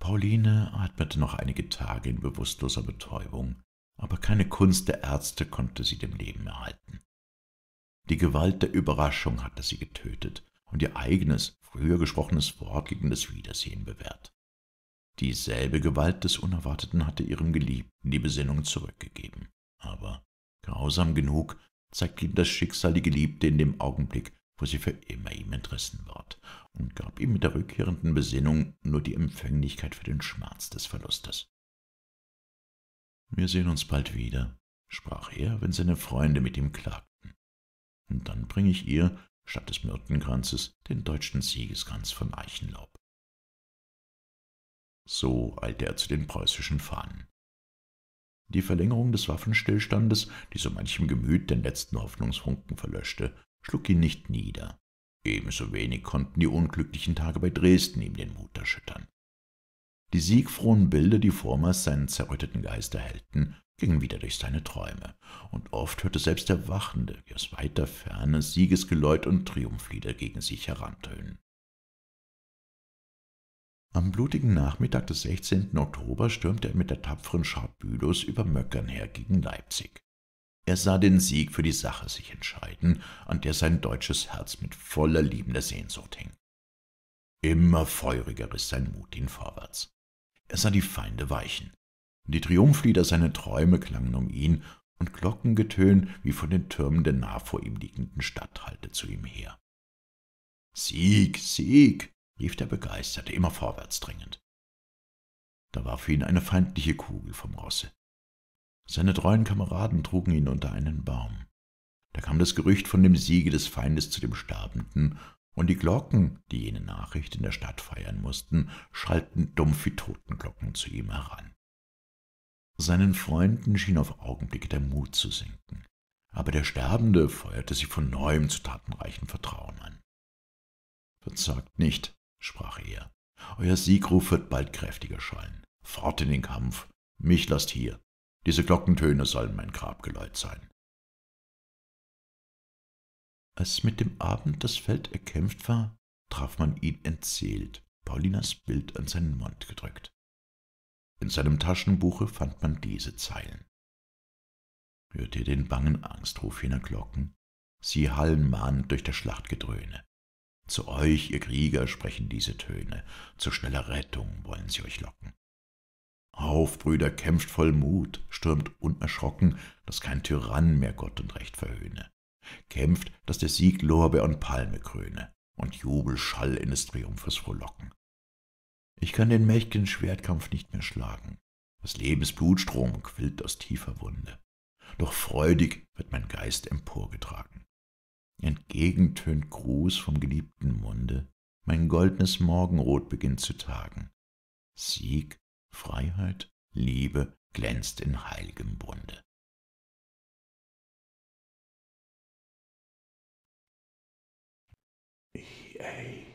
Pauline atmete noch einige Tage in bewusstloser Betäubung, aber keine Kunst der Ärzte konnte sie dem Leben erhalten. Die Gewalt der Überraschung hatte sie getötet, und ihr eigenes früher gesprochenes Wort gegen das Wiedersehen bewährt. Dieselbe Gewalt des Unerwarteten hatte ihrem Geliebten die Besinnung zurückgegeben. Aber, grausam genug, zeigte ihm das Schicksal die Geliebte in dem Augenblick, wo sie für immer ihm entrissen ward, und gab ihm mit der rückkehrenden Besinnung nur die Empfänglichkeit für den Schmerz des Verlustes. Wir sehen uns bald wieder, sprach er, wenn seine Freunde mit ihm klagten. Und dann bringe ich ihr, statt des Myrtenkranzes den deutschen Siegeskranz von Eichenlaub. So eilte er zu den preußischen Fahnen. Die Verlängerung des Waffenstillstandes, die so manchem Gemüt den letzten Hoffnungsfunken verlöschte, schlug ihn nicht nieder. Ebenso wenig konnten die unglücklichen Tage bei Dresden ihm den Mut erschüttern. Die siegfrohen Bilder, die vormals seinen zerrütteten Geist erhellten, ging wieder durch seine Träume, und oft hörte selbst der Wachende, wie aus weiter Ferne Siegesgeläut und Triumphlieder gegen sich herantönen. Am blutigen Nachmittag des 16. Oktober stürmte er mit der tapferen Scharbülos über Möckern her gegen Leipzig. Er sah den Sieg für die Sache sich entscheiden, an der sein deutsches Herz mit voller liebender Sehnsucht hing. Immer feuriger riss sein Mut ihn vorwärts. Er sah die Feinde weichen, und Die Triumphlieder seiner Träume klangen um ihn, und Glockengetön wie von den Türmen der nah vor ihm liegenden Stadt hallte zu ihm her. Sieg, Sieg, rief der Begeisterte, immer vorwärts dringend. Da warf ihn eine feindliche Kugel vom Rosse. Seine treuen Kameraden trugen ihn unter einen Baum. Da kam das Gerücht von dem Siege des Feindes zu dem Sterbenden, und die Glocken, die jene Nachricht in der Stadt feiern mussten, schallten dumpf wie Totenglocken zu ihm heran. Seinen Freunden schien auf Augenblicke der Mut zu sinken, aber der Sterbende feuerte sie von neuem zu tatenreichem Vertrauen an. Verzagt nicht, sprach er, euer Siegruf wird bald kräftiger schallen. Fort in den Kampf, mich lasst hier. Diese Glockentöne sollen mein Grabgeläut sein. Als mit dem Abend das Feld erkämpft war, traf man ihn entseelt, Paulinas Bild an seinen Mund gedrückt. In seinem Taschenbuche fand man diese Zeilen. Hört ihr den bangen Angstruf jener Glocken? Sie hallen mahnend durch das Schlachtgedröhne. Zu euch, ihr Krieger, sprechen diese Töne, zu schneller Rettung wollen sie euch locken. Auf, Brüder, kämpft voll Mut, stürmt unerschrocken, dass kein Tyrann mehr Gott und Recht verhöhne. Kämpft, dass der Sieg Lorbeer und Palme kröne und Jubelschall in des Triumphes frohlocken. Ich kann den mächtigen Schwertkampf nicht mehr schlagen. Das Lebensblutstrom quillt aus tiefer Wunde. Doch freudig wird mein Geist emporgetragen. Entgegentönt Gruß vom geliebten Munde, mein goldnes Morgenrot beginnt zu tagen. Sieg, Freiheit, Liebe glänzt in heiligem Bunde. Ich, ey.